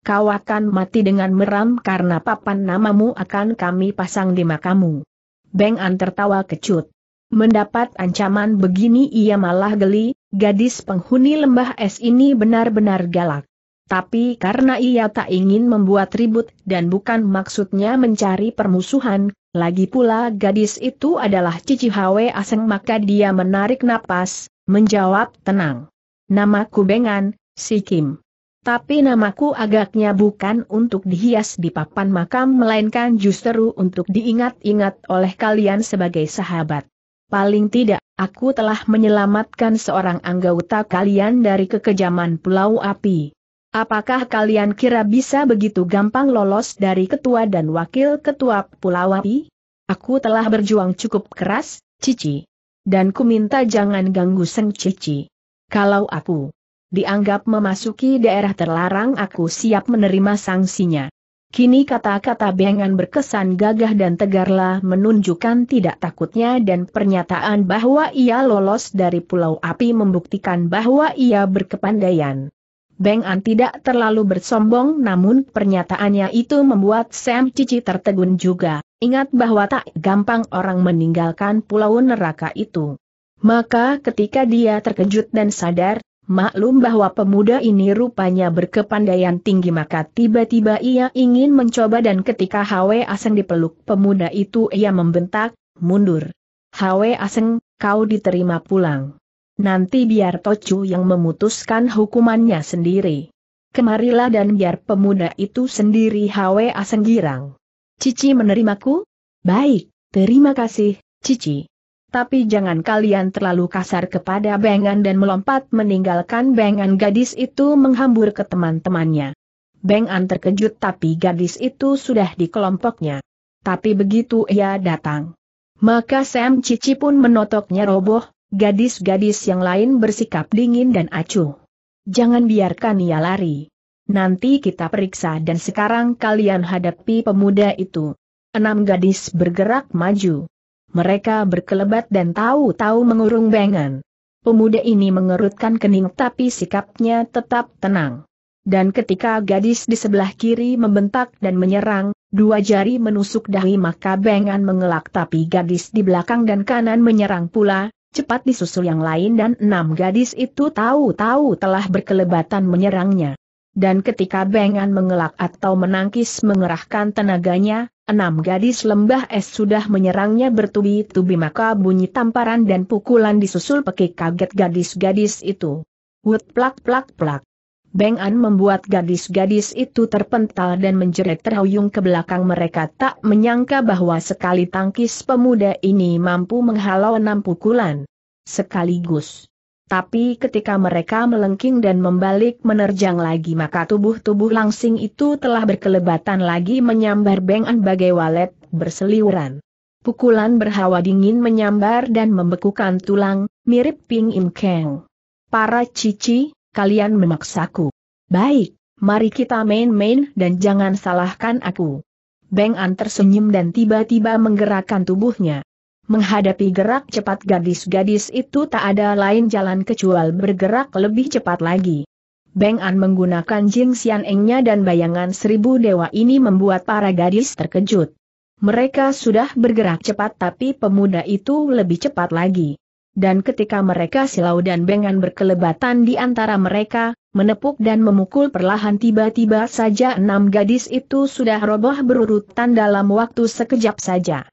Kau akan mati dengan meram karena papan namamu akan kami pasang di makamu. Beng An tertawa kecut. Mendapat ancaman begini ia malah geli, gadis penghuni lembah es ini benar-benar galak. Tapi karena ia tak ingin membuat ribut dan bukan maksudnya mencari permusuhan, lagi pula gadis itu adalah Cici Hwe Aseng maka dia menarik napas, menjawab tenang. Namaku Bengan, Si Kim. Tapi namaku agaknya bukan untuk dihias di papan makam melainkan justru untuk diingat-ingat oleh kalian sebagai sahabat. Paling tidak, aku telah menyelamatkan seorang anggota kalian dari kekejaman Pulau Api. Apakah kalian kira bisa begitu gampang lolos dari ketua dan wakil ketua Pulau Api? Aku telah berjuang cukup keras, Cici. Dan ku minta jangan ganggu Seng Cici. Kalau aku dianggap memasuki daerah terlarang aku siap menerima sanksinya. Kini kata-kata Bengan berkesan gagah dan tegarlah menunjukkan tidak takutnya dan pernyataan bahwa ia lolos dari pulau api membuktikan bahwa ia berkepandaian. Bengan tidak terlalu bersombong namun pernyataannya itu membuat Sam Cici tertegun juga, ingat bahwa tak gampang orang meninggalkan pulau neraka itu. Maka ketika dia terkejut dan sadar, Maklum bahwa pemuda ini rupanya berkepandaian tinggi maka tiba-tiba ia ingin mencoba dan ketika Hwe Aseng dipeluk pemuda itu ia membentak, mundur. Hwe Aseng, kau diterima pulang. Nanti biar Tocu yang memutuskan hukumannya sendiri. Kemarilah dan biar pemuda itu sendiri Hwe Aseng girang. Cici menerimaku? Baik, terima kasih, Cici tapi jangan kalian terlalu kasar kepada Bengan dan melompat meninggalkan Bengan gadis itu menghambur ke teman-temannya. Bengan terkejut tapi gadis itu sudah di kelompoknya. Tapi begitu ia datang. Maka Sam Cici pun menotoknya roboh, gadis-gadis yang lain bersikap dingin dan acuh. Jangan biarkan ia lari. Nanti kita periksa dan sekarang kalian hadapi pemuda itu. Enam gadis bergerak maju. Mereka berkelebat dan tahu-tahu mengurung bengan. Pemuda ini mengerutkan kening tapi sikapnya tetap tenang. Dan ketika gadis di sebelah kiri membentak dan menyerang, dua jari menusuk dahi maka bengan mengelak tapi gadis di belakang dan kanan menyerang pula, cepat disusul yang lain dan enam gadis itu tahu-tahu telah berkelebatan menyerangnya dan ketika Bengan mengelak atau menangkis mengerahkan tenaganya, enam gadis lembah es sudah menyerangnya bertubi-tubi maka bunyi tamparan dan pukulan disusul pekik kaget gadis-gadis itu. Wut plak plak plak. Bengan membuat gadis-gadis itu terpental dan menjerit terhuyung ke belakang mereka tak menyangka bahwa sekali tangkis pemuda ini mampu menghalau enam pukulan. Sekaligus. Tapi ketika mereka melengking dan membalik menerjang lagi maka tubuh-tubuh langsing itu telah berkelebatan lagi menyambar bengan bagai walet, berseliuran. Pukulan berhawa dingin menyambar dan membekukan tulang, mirip Ping Im Keng. Para cici, kalian memaksaku. Baik, mari kita main-main dan jangan salahkan aku. Beng An tersenyum dan tiba-tiba menggerakkan tubuhnya. Menghadapi gerak cepat gadis-gadis itu tak ada lain jalan kecuali bergerak lebih cepat lagi. Beng An menggunakan Jing Xian Engnya dan bayangan seribu dewa ini membuat para gadis terkejut. Mereka sudah bergerak cepat tapi pemuda itu lebih cepat lagi. Dan ketika mereka silau dan bengan berkelebatan di antara mereka, menepuk dan memukul perlahan tiba-tiba saja enam gadis itu sudah roboh berurutan dalam waktu sekejap saja.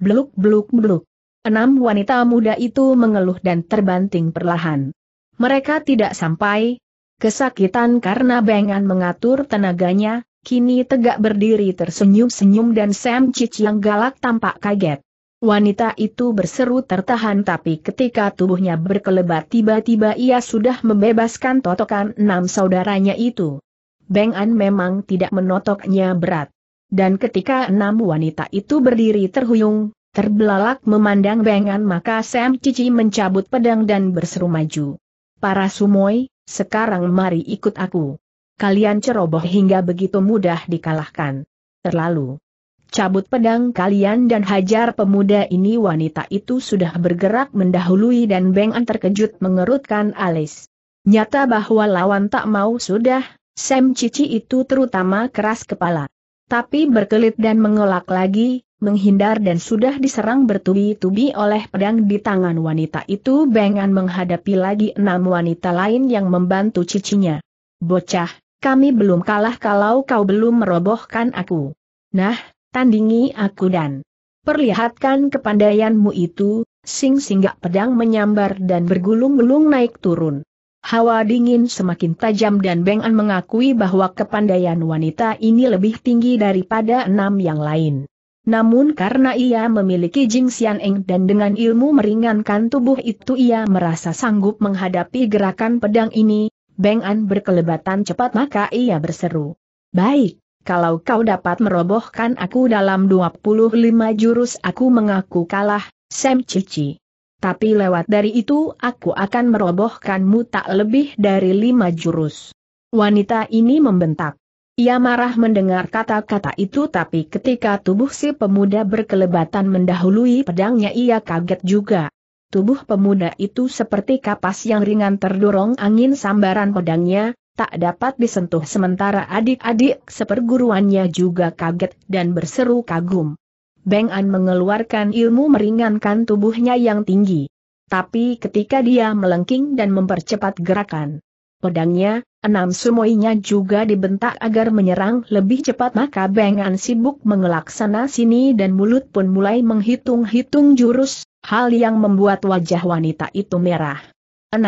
Bluk bluk bluk. Enam wanita muda itu mengeluh dan terbanting perlahan. Mereka tidak sampai kesakitan karena Bengan mengatur tenaganya, kini tegak berdiri tersenyum-senyum dan Sam Cic yang galak tampak kaget. Wanita itu berseru tertahan tapi ketika tubuhnya berkelebat tiba-tiba ia sudah membebaskan totokan enam saudaranya itu. Beng memang tidak menotoknya berat dan ketika enam wanita itu berdiri terhuyung, terbelalak memandang bengan maka Sam Cici mencabut pedang dan berseru maju. Para sumoi, sekarang mari ikut aku. Kalian ceroboh hingga begitu mudah dikalahkan. Terlalu. Cabut pedang kalian dan hajar pemuda ini wanita itu sudah bergerak mendahului dan bengan terkejut mengerutkan alis. Nyata bahwa lawan tak mau sudah, Sam Cici itu terutama keras kepala. Tapi berkelit dan mengelak lagi, menghindar dan sudah diserang bertubi-tubi oleh pedang di tangan wanita itu Bengan menghadapi lagi enam wanita lain yang membantu cicinya. Bocah, kami belum kalah kalau kau belum merobohkan aku. Nah, tandingi aku dan perlihatkan kepandaianmu itu, sing singgak pedang menyambar dan bergulung-gulung naik turun. Hawa dingin semakin tajam dan Beng An mengakui bahwa kepandaian wanita ini lebih tinggi daripada enam yang lain. Namun karena ia memiliki Jing Xian eng dan dengan ilmu meringankan tubuh itu ia merasa sanggup menghadapi gerakan pedang ini, Beng An berkelebatan cepat maka ia berseru. Baik, kalau kau dapat merobohkan aku dalam 25 jurus aku mengaku kalah, Sam Cici tapi lewat dari itu aku akan merobohkanmu tak lebih dari lima jurus. Wanita ini membentak. Ia marah mendengar kata-kata itu tapi ketika tubuh si pemuda berkelebatan mendahului pedangnya ia kaget juga. Tubuh pemuda itu seperti kapas yang ringan terdorong angin sambaran pedangnya, tak dapat disentuh sementara adik-adik seperguruannya juga kaget dan berseru kagum. Beng An mengeluarkan ilmu meringankan tubuhnya yang tinggi. Tapi ketika dia melengking dan mempercepat gerakan pedangnya, enam sumoinya juga dibentak agar menyerang lebih cepat maka Beng An sibuk mengelak sana sini dan mulut pun mulai menghitung-hitung jurus, hal yang membuat wajah wanita itu merah. 6,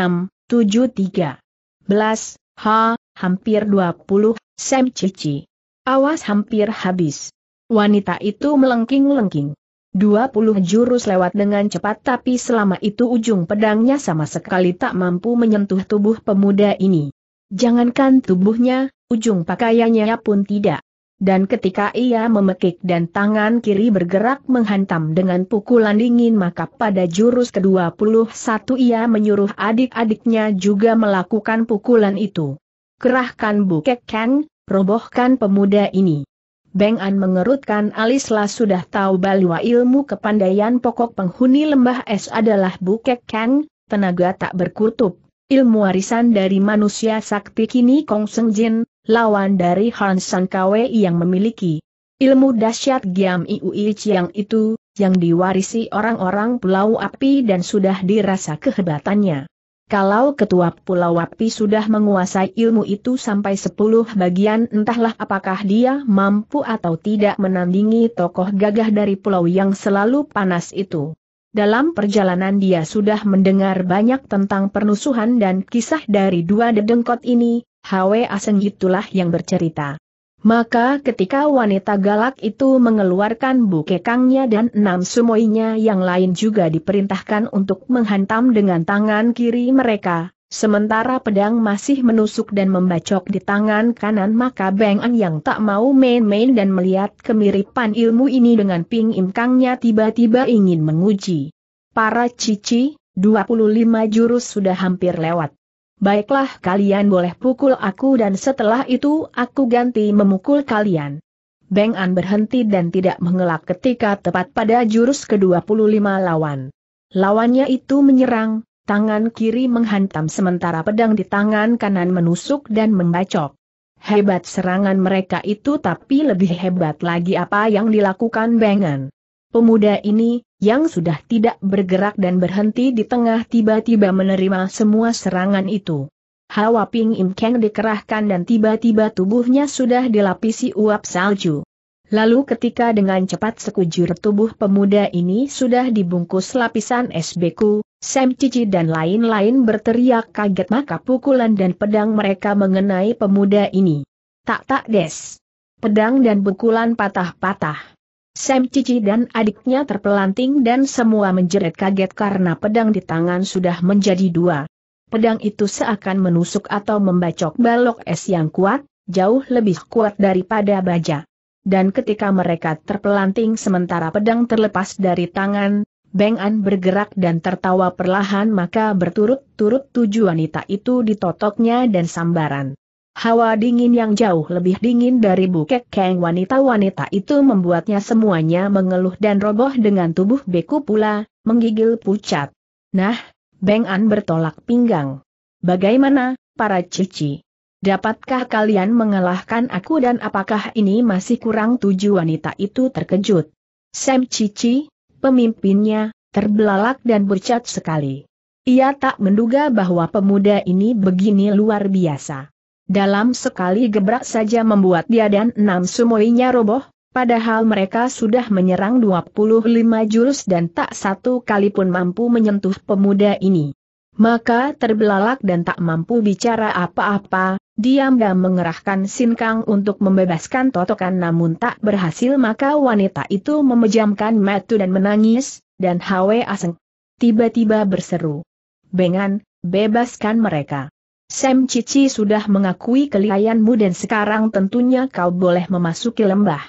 7, 3, belas, ha, hampir 20, Sam Cici. Awas hampir habis wanita itu melengking-lengking. Dua puluh jurus lewat dengan cepat tapi selama itu ujung pedangnya sama sekali tak mampu menyentuh tubuh pemuda ini. Jangankan tubuhnya, ujung pakaiannya pun tidak. Dan ketika ia memekik dan tangan kiri bergerak menghantam dengan pukulan dingin maka pada jurus ke-21 ia menyuruh adik-adiknya juga melakukan pukulan itu. Kerahkan bukek Kang, robohkan pemuda ini. Beng An mengerutkan alislah sudah tahu bahwa ilmu kepandaian pokok penghuni lembah es adalah bukek kang, tenaga tak berkutub, Ilmu warisan dari manusia sakti kini Kong Seng Jin, lawan dari Han Sang Kwe yang memiliki ilmu dahsyat Giam Iui Chiang itu, yang diwarisi orang-orang Pulau Api dan sudah dirasa kehebatannya. Kalau ketua Pulau Wapi sudah menguasai ilmu itu sampai sepuluh bagian entahlah apakah dia mampu atau tidak menandingi tokoh gagah dari pulau yang selalu panas itu. Dalam perjalanan dia sudah mendengar banyak tentang pernusuhan dan kisah dari dua dedengkot ini, Hwe Aseng itulah yang bercerita. Maka ketika wanita galak itu mengeluarkan bukekangnya dan enam sumoinya yang lain juga diperintahkan untuk menghantam dengan tangan kiri mereka, sementara pedang masih menusuk dan membacok di tangan kanan maka Beng An yang tak mau main-main dan melihat kemiripan ilmu ini dengan Ping imkangnya tiba-tiba ingin menguji. Para cici, 25 jurus sudah hampir lewat. Baiklah kalian boleh pukul aku dan setelah itu aku ganti memukul kalian. Beng An berhenti dan tidak mengelak ketika tepat pada jurus ke-25 lawan. Lawannya itu menyerang, tangan kiri menghantam sementara pedang di tangan kanan menusuk dan membacok. Hebat serangan mereka itu tapi lebih hebat lagi apa yang dilakukan Beng An. Pemuda ini, yang sudah tidak bergerak dan berhenti di tengah tiba-tiba menerima semua serangan itu. Hawa Ping Im Kang dikerahkan dan tiba-tiba tubuhnya sudah dilapisi uap salju. Lalu ketika dengan cepat sekujur tubuh pemuda ini sudah dibungkus lapisan es beku, Sam Cici dan lain-lain berteriak kaget maka pukulan dan pedang mereka mengenai pemuda ini. Tak tak des. Pedang dan pukulan patah-patah. Sam Cici dan adiknya terpelanting dan semua menjerit kaget karena pedang di tangan sudah menjadi dua. Pedang itu seakan menusuk atau membacok balok es yang kuat, jauh lebih kuat daripada baja. Dan ketika mereka terpelanting sementara pedang terlepas dari tangan, Beng An bergerak dan tertawa perlahan maka berturut-turut tujuh wanita itu ditotoknya dan sambaran. Hawa dingin yang jauh lebih dingin dari bukek keng wanita-wanita itu membuatnya semuanya mengeluh dan roboh dengan tubuh beku pula, menggigil pucat. Nah, Beng An bertolak pinggang. Bagaimana, para cici? Dapatkah kalian mengalahkan aku dan apakah ini masih kurang tujuh wanita itu terkejut? Sam Cici, pemimpinnya, terbelalak dan bercat sekali. Ia tak menduga bahwa pemuda ini begini luar biasa. Dalam sekali gebrak saja membuat dia dan enam sumoinya roboh, padahal mereka sudah menyerang 25 jurus dan tak satu kali pun mampu menyentuh pemuda ini. Maka terbelalak dan tak mampu bicara apa-apa, diam dan mengerahkan Sinkang untuk membebaskan Totokan namun tak berhasil maka wanita itu memejamkan mata dan menangis, dan Hwe Aseng tiba-tiba berseru. Bengan, bebaskan mereka. Sam Cici sudah mengakui kelihayanmu dan sekarang tentunya kau boleh memasuki lembah.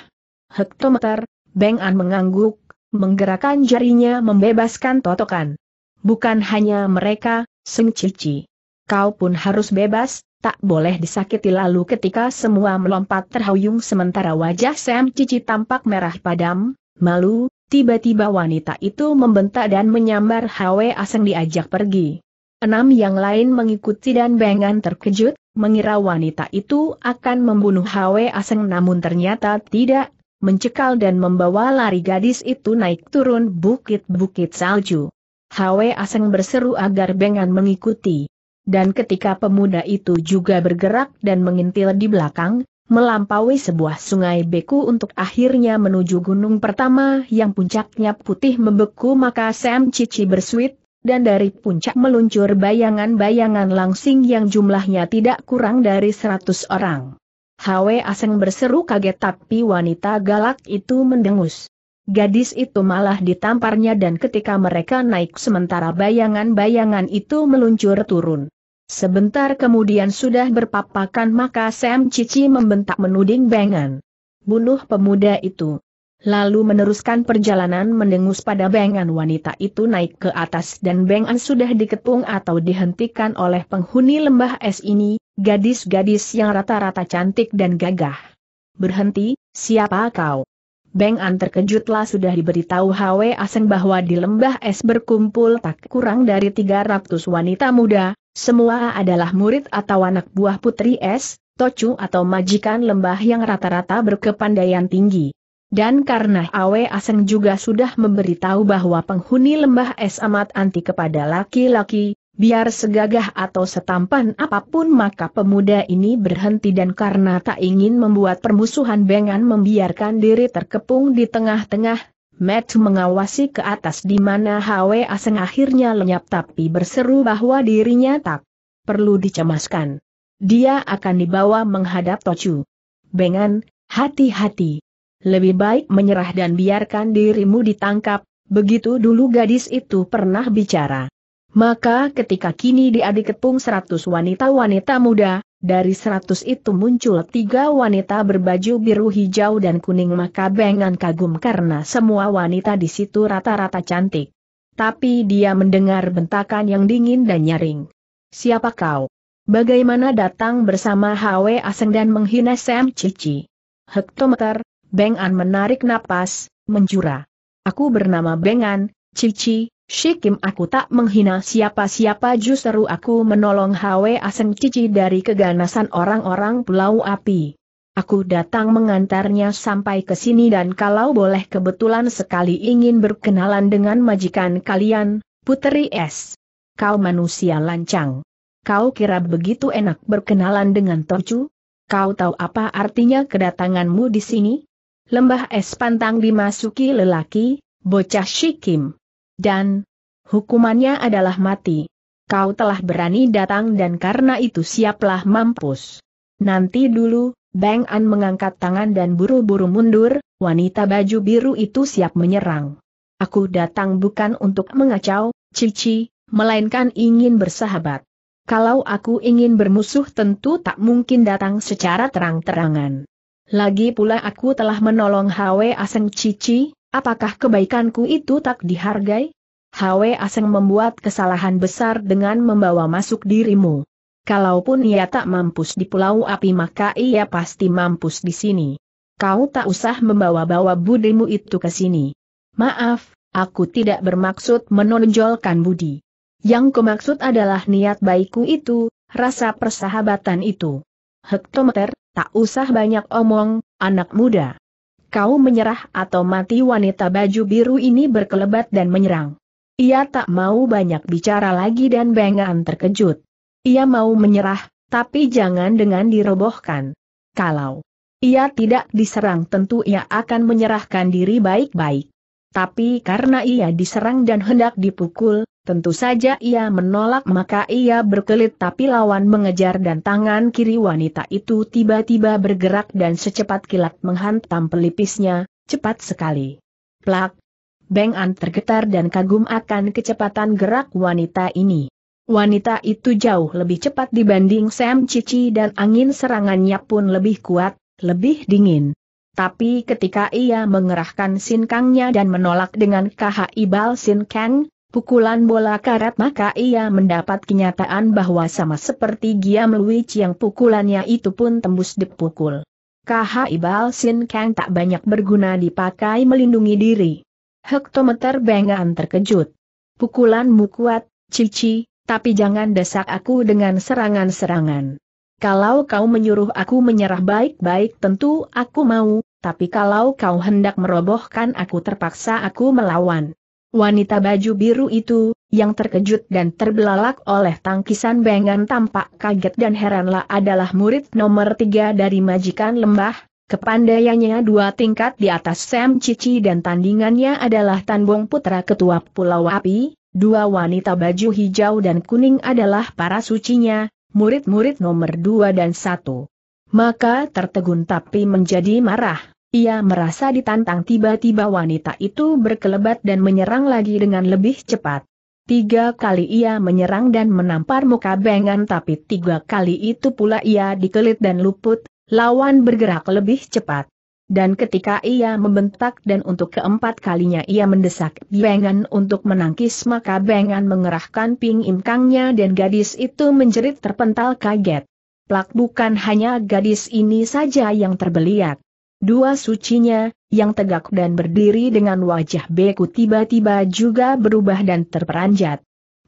Hektometer, Beng An mengangguk, menggerakkan jarinya membebaskan totokan. Bukan hanya mereka, Seng Cici. Kau pun harus bebas, tak boleh disakiti lalu ketika semua melompat terhuyung sementara wajah Sam Cici tampak merah padam, malu, tiba-tiba wanita itu membentak dan menyambar Hwe Aseng diajak pergi. Enam yang lain mengikuti dan Bengan terkejut, mengira wanita itu akan membunuh Hwe Aseng namun ternyata tidak, mencekal dan membawa lari gadis itu naik turun bukit-bukit salju. Hwe Aseng berseru agar Bengan mengikuti. Dan ketika pemuda itu juga bergerak dan mengintil di belakang, melampaui sebuah sungai beku untuk akhirnya menuju gunung pertama yang puncaknya putih membeku maka Sam Cici bersuit, dan dari puncak meluncur bayangan-bayangan langsing yang jumlahnya tidak kurang dari seratus orang. Hwe Aseng berseru kaget tapi wanita galak itu mendengus. Gadis itu malah ditamparnya dan ketika mereka naik sementara bayangan-bayangan itu meluncur turun. Sebentar kemudian sudah berpapakan maka Sam Cici membentak menuding bengan. Bunuh pemuda itu lalu meneruskan perjalanan mendengus pada bengan wanita itu naik ke atas dan bengan sudah diketung atau dihentikan oleh penghuni lembah es ini, gadis-gadis yang rata-rata cantik dan gagah. Berhenti, siapa kau? Bengan terkejutlah sudah diberitahu Hwe Aseng bahwa di lembah es berkumpul tak kurang dari 300 wanita muda, semua adalah murid atau anak buah putri es, tocu atau majikan lembah yang rata-rata berkepandaian tinggi. Dan karena Awe Aseng juga sudah memberitahu bahwa penghuni lembah es amat anti kepada laki-laki, Biar segagah atau setampan apapun maka pemuda ini berhenti dan karena tak ingin membuat permusuhan Bengan membiarkan diri terkepung di tengah-tengah, Matt mengawasi ke atas di mana Hwe Aseng akhirnya lenyap tapi berseru bahwa dirinya tak perlu dicemaskan. Dia akan dibawa menghadap Tochu. Bengan, hati-hati lebih baik menyerah dan biarkan dirimu ditangkap, begitu dulu gadis itu pernah bicara. Maka ketika kini dia dikepung seratus wanita-wanita muda, dari seratus itu muncul tiga wanita berbaju biru hijau dan kuning maka Bengan kagum karena semua wanita di situ rata-rata cantik. Tapi dia mendengar bentakan yang dingin dan nyaring. Siapa kau? Bagaimana datang bersama hawe Aseng dan menghina Sam Cici? Hektometer, Beng An menarik napas, menjura. Aku bernama Beng An, Cici, Shikim aku tak menghina siapa-siapa justru aku menolong Hwe Aseng Cici dari keganasan orang-orang Pulau Api. Aku datang mengantarnya sampai ke sini dan kalau boleh kebetulan sekali ingin berkenalan dengan majikan kalian, Putri S. Kau manusia lancang. Kau kira begitu enak berkenalan dengan Tocu? Kau tahu apa artinya kedatanganmu di sini? Lembah es pantang dimasuki lelaki, bocah Shikim. Dan, hukumannya adalah mati. Kau telah berani datang dan karena itu siaplah mampus. Nanti dulu, Bang An mengangkat tangan dan buru-buru mundur, wanita baju biru itu siap menyerang. Aku datang bukan untuk mengacau, Cici, melainkan ingin bersahabat. Kalau aku ingin bermusuh tentu tak mungkin datang secara terang-terangan. Lagi pula aku telah menolong Hwe Aseng Cici, apakah kebaikanku itu tak dihargai? Hwe Aseng membuat kesalahan besar dengan membawa masuk dirimu. Kalaupun ia tak mampus di pulau api maka ia pasti mampus di sini. Kau tak usah membawa-bawa budimu itu ke sini. Maaf, aku tidak bermaksud menonjolkan budi. Yang kumaksud adalah niat baikku itu, rasa persahabatan itu. Hektometer, Tak usah banyak omong, anak muda. Kau menyerah atau mati wanita baju biru ini berkelebat dan menyerang. Ia tak mau banyak bicara lagi dan Bengan terkejut. Ia mau menyerah, tapi jangan dengan dirobohkan. Kalau ia tidak diserang tentu ia akan menyerahkan diri baik-baik. Tapi karena ia diserang dan hendak dipukul, Tentu saja ia menolak maka ia berkelit tapi lawan mengejar dan tangan kiri wanita itu tiba-tiba bergerak dan secepat kilat menghantam pelipisnya, cepat sekali. Plak! Beng An tergetar dan kagum akan kecepatan gerak wanita ini. Wanita itu jauh lebih cepat dibanding Sam Cici dan angin serangannya pun lebih kuat, lebih dingin. Tapi ketika ia mengerahkan sinkangnya dan menolak dengan KHI Bal Sin Kang, pukulan bola karat maka ia mendapat kenyataan bahwa sama seperti Giam Luigi yang pukulannya itu pun tembus dipukul. Ibal Sin Kang tak banyak berguna dipakai melindungi diri. Hektometer Bengan terkejut. Pukulanmu kuat, Cici, tapi jangan desak aku dengan serangan-serangan. Kalau kau menyuruh aku menyerah baik-baik tentu aku mau, tapi kalau kau hendak merobohkan aku terpaksa aku melawan. Wanita baju biru itu, yang terkejut dan terbelalak oleh tangkisan Bengan tampak kaget dan heranlah adalah murid nomor tiga dari majikan lembah, kepandaiannya dua tingkat di atas Sam Cici dan tandingannya adalah Tanbong Putra Ketua Pulau Api, dua wanita baju hijau dan kuning adalah para sucinya, murid-murid nomor dua dan satu. Maka tertegun tapi menjadi marah ia merasa ditantang tiba-tiba wanita itu berkelebat dan menyerang lagi dengan lebih cepat. Tiga kali ia menyerang dan menampar muka bengan tapi tiga kali itu pula ia dikelit dan luput, lawan bergerak lebih cepat. Dan ketika ia membentak dan untuk keempat kalinya ia mendesak bengan untuk menangkis maka bengan mengerahkan ping imkangnya dan gadis itu menjerit terpental kaget. Plak bukan hanya gadis ini saja yang terbeliak. Dua sucinya, yang tegak dan berdiri dengan wajah beku tiba-tiba juga berubah dan terperanjat.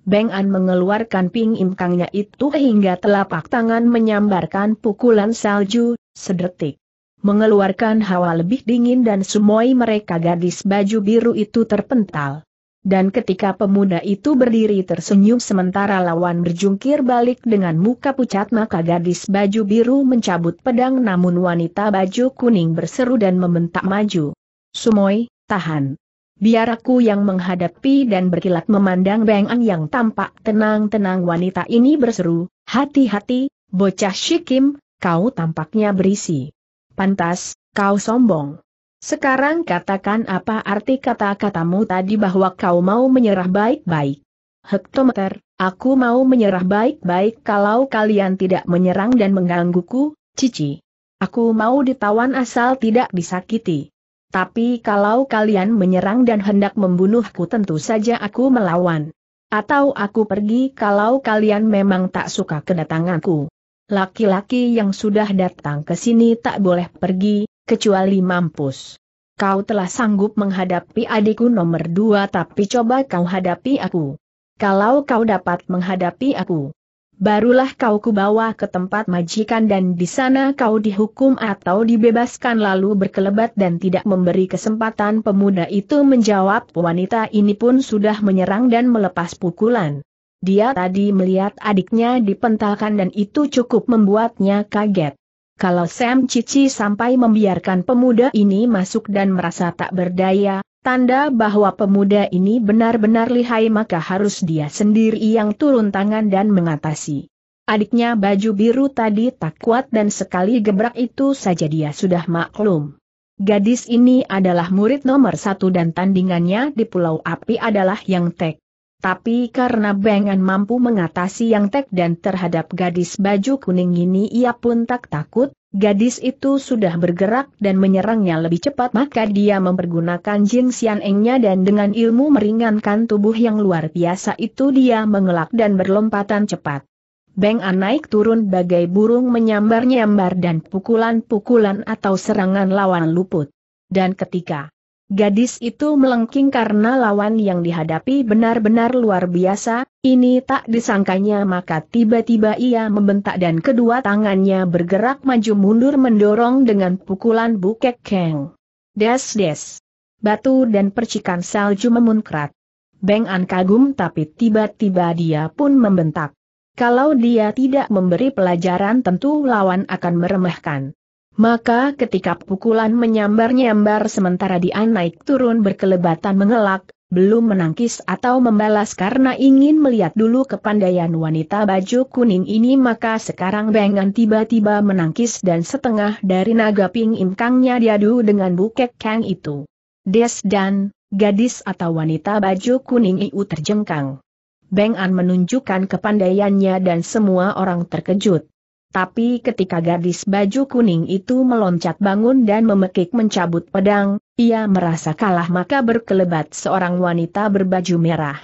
Beng An mengeluarkan ping imkangnya itu hingga telapak tangan menyambarkan pukulan salju, sedetik. Mengeluarkan hawa lebih dingin dan semua mereka gadis baju biru itu terpental. Dan ketika pemuda itu berdiri tersenyum sementara lawan berjungkir balik dengan muka pucat maka gadis baju biru mencabut pedang namun wanita baju kuning berseru dan membentak maju. Sumoy, tahan. Biar aku yang menghadapi dan berkilat memandang Beng yang tampak tenang-tenang wanita ini berseru, hati-hati, bocah Shikim, kau tampaknya berisi. Pantas, kau sombong. Sekarang katakan apa arti kata-katamu tadi bahwa kau mau menyerah baik-baik. Hektometer, aku mau menyerah baik-baik kalau kalian tidak menyerang dan menggangguku, Cici. Aku mau ditawan asal tidak disakiti. Tapi kalau kalian menyerang dan hendak membunuhku tentu saja aku melawan. Atau aku pergi kalau kalian memang tak suka kedatanganku. Laki-laki yang sudah datang ke sini tak boleh pergi, kecuali mampus. Kau telah sanggup menghadapi adikku nomor dua tapi coba kau hadapi aku. Kalau kau dapat menghadapi aku, barulah kau kubawa ke tempat majikan dan di sana kau dihukum atau dibebaskan lalu berkelebat dan tidak memberi kesempatan pemuda itu menjawab wanita ini pun sudah menyerang dan melepas pukulan. Dia tadi melihat adiknya dipentalkan dan itu cukup membuatnya kaget. Kalau Sam Cici sampai membiarkan pemuda ini masuk dan merasa tak berdaya, tanda bahwa pemuda ini benar-benar lihai maka harus dia sendiri yang turun tangan dan mengatasi. Adiknya baju biru tadi tak kuat dan sekali gebrak itu saja dia sudah maklum. Gadis ini adalah murid nomor satu dan tandingannya di Pulau Api adalah Yang Tek. Tapi karena Bengan mampu mengatasi yang tek dan terhadap gadis baju kuning ini ia pun tak takut, gadis itu sudah bergerak dan menyerangnya lebih cepat maka dia mempergunakan jin sian engnya dan dengan ilmu meringankan tubuh yang luar biasa itu dia mengelak dan berlompatan cepat. Beng An naik turun bagai burung menyambar-nyambar dan pukulan-pukulan atau serangan lawan luput. Dan ketika Gadis itu melengking karena lawan yang dihadapi benar-benar luar biasa, ini tak disangkanya maka tiba-tiba ia membentak dan kedua tangannya bergerak maju mundur mendorong dengan pukulan bukek keng. Des-des. Batu dan percikan salju memunkrat. Beng An kagum tapi tiba-tiba dia pun membentak. Kalau dia tidak memberi pelajaran tentu lawan akan meremehkan. Maka ketika pukulan menyambar-nyambar sementara dia naik turun berkelebatan mengelak, belum menangkis atau membalas karena ingin melihat dulu kepandaian wanita baju kuning ini maka sekarang Bengan tiba-tiba menangkis dan setengah dari naga ping imkangnya diadu dengan bukek kang itu. Des dan, gadis atau wanita baju kuning itu terjengkang. Bengan menunjukkan kepandaiannya dan semua orang terkejut. Tapi ketika gadis baju kuning itu meloncat bangun dan memekik mencabut pedang, ia merasa kalah maka berkelebat seorang wanita berbaju merah.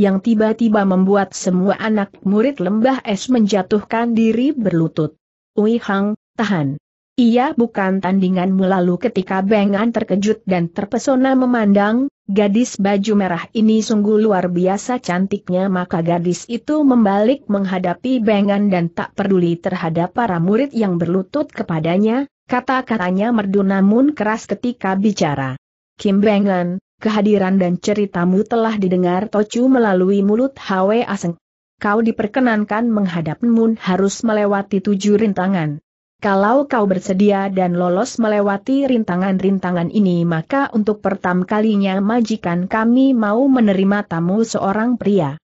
Yang tiba-tiba membuat semua anak murid lembah es menjatuhkan diri berlutut. Ui Hang, tahan. Ia bukan tandinganmu lalu ketika bengan terkejut dan terpesona memandang, Gadis baju merah ini sungguh luar biasa cantiknya maka gadis itu membalik menghadapi Bengan dan tak peduli terhadap para murid yang berlutut kepadanya, kata-katanya merdu namun keras ketika bicara. Kim Bengan, kehadiran dan ceritamu telah didengar Tochu melalui mulut Hwe Aseng. Kau diperkenankan menghadap Mun harus melewati tujuh rintangan. Kalau kau bersedia dan lolos melewati rintangan-rintangan ini maka untuk pertama kalinya majikan kami mau menerima tamu seorang pria.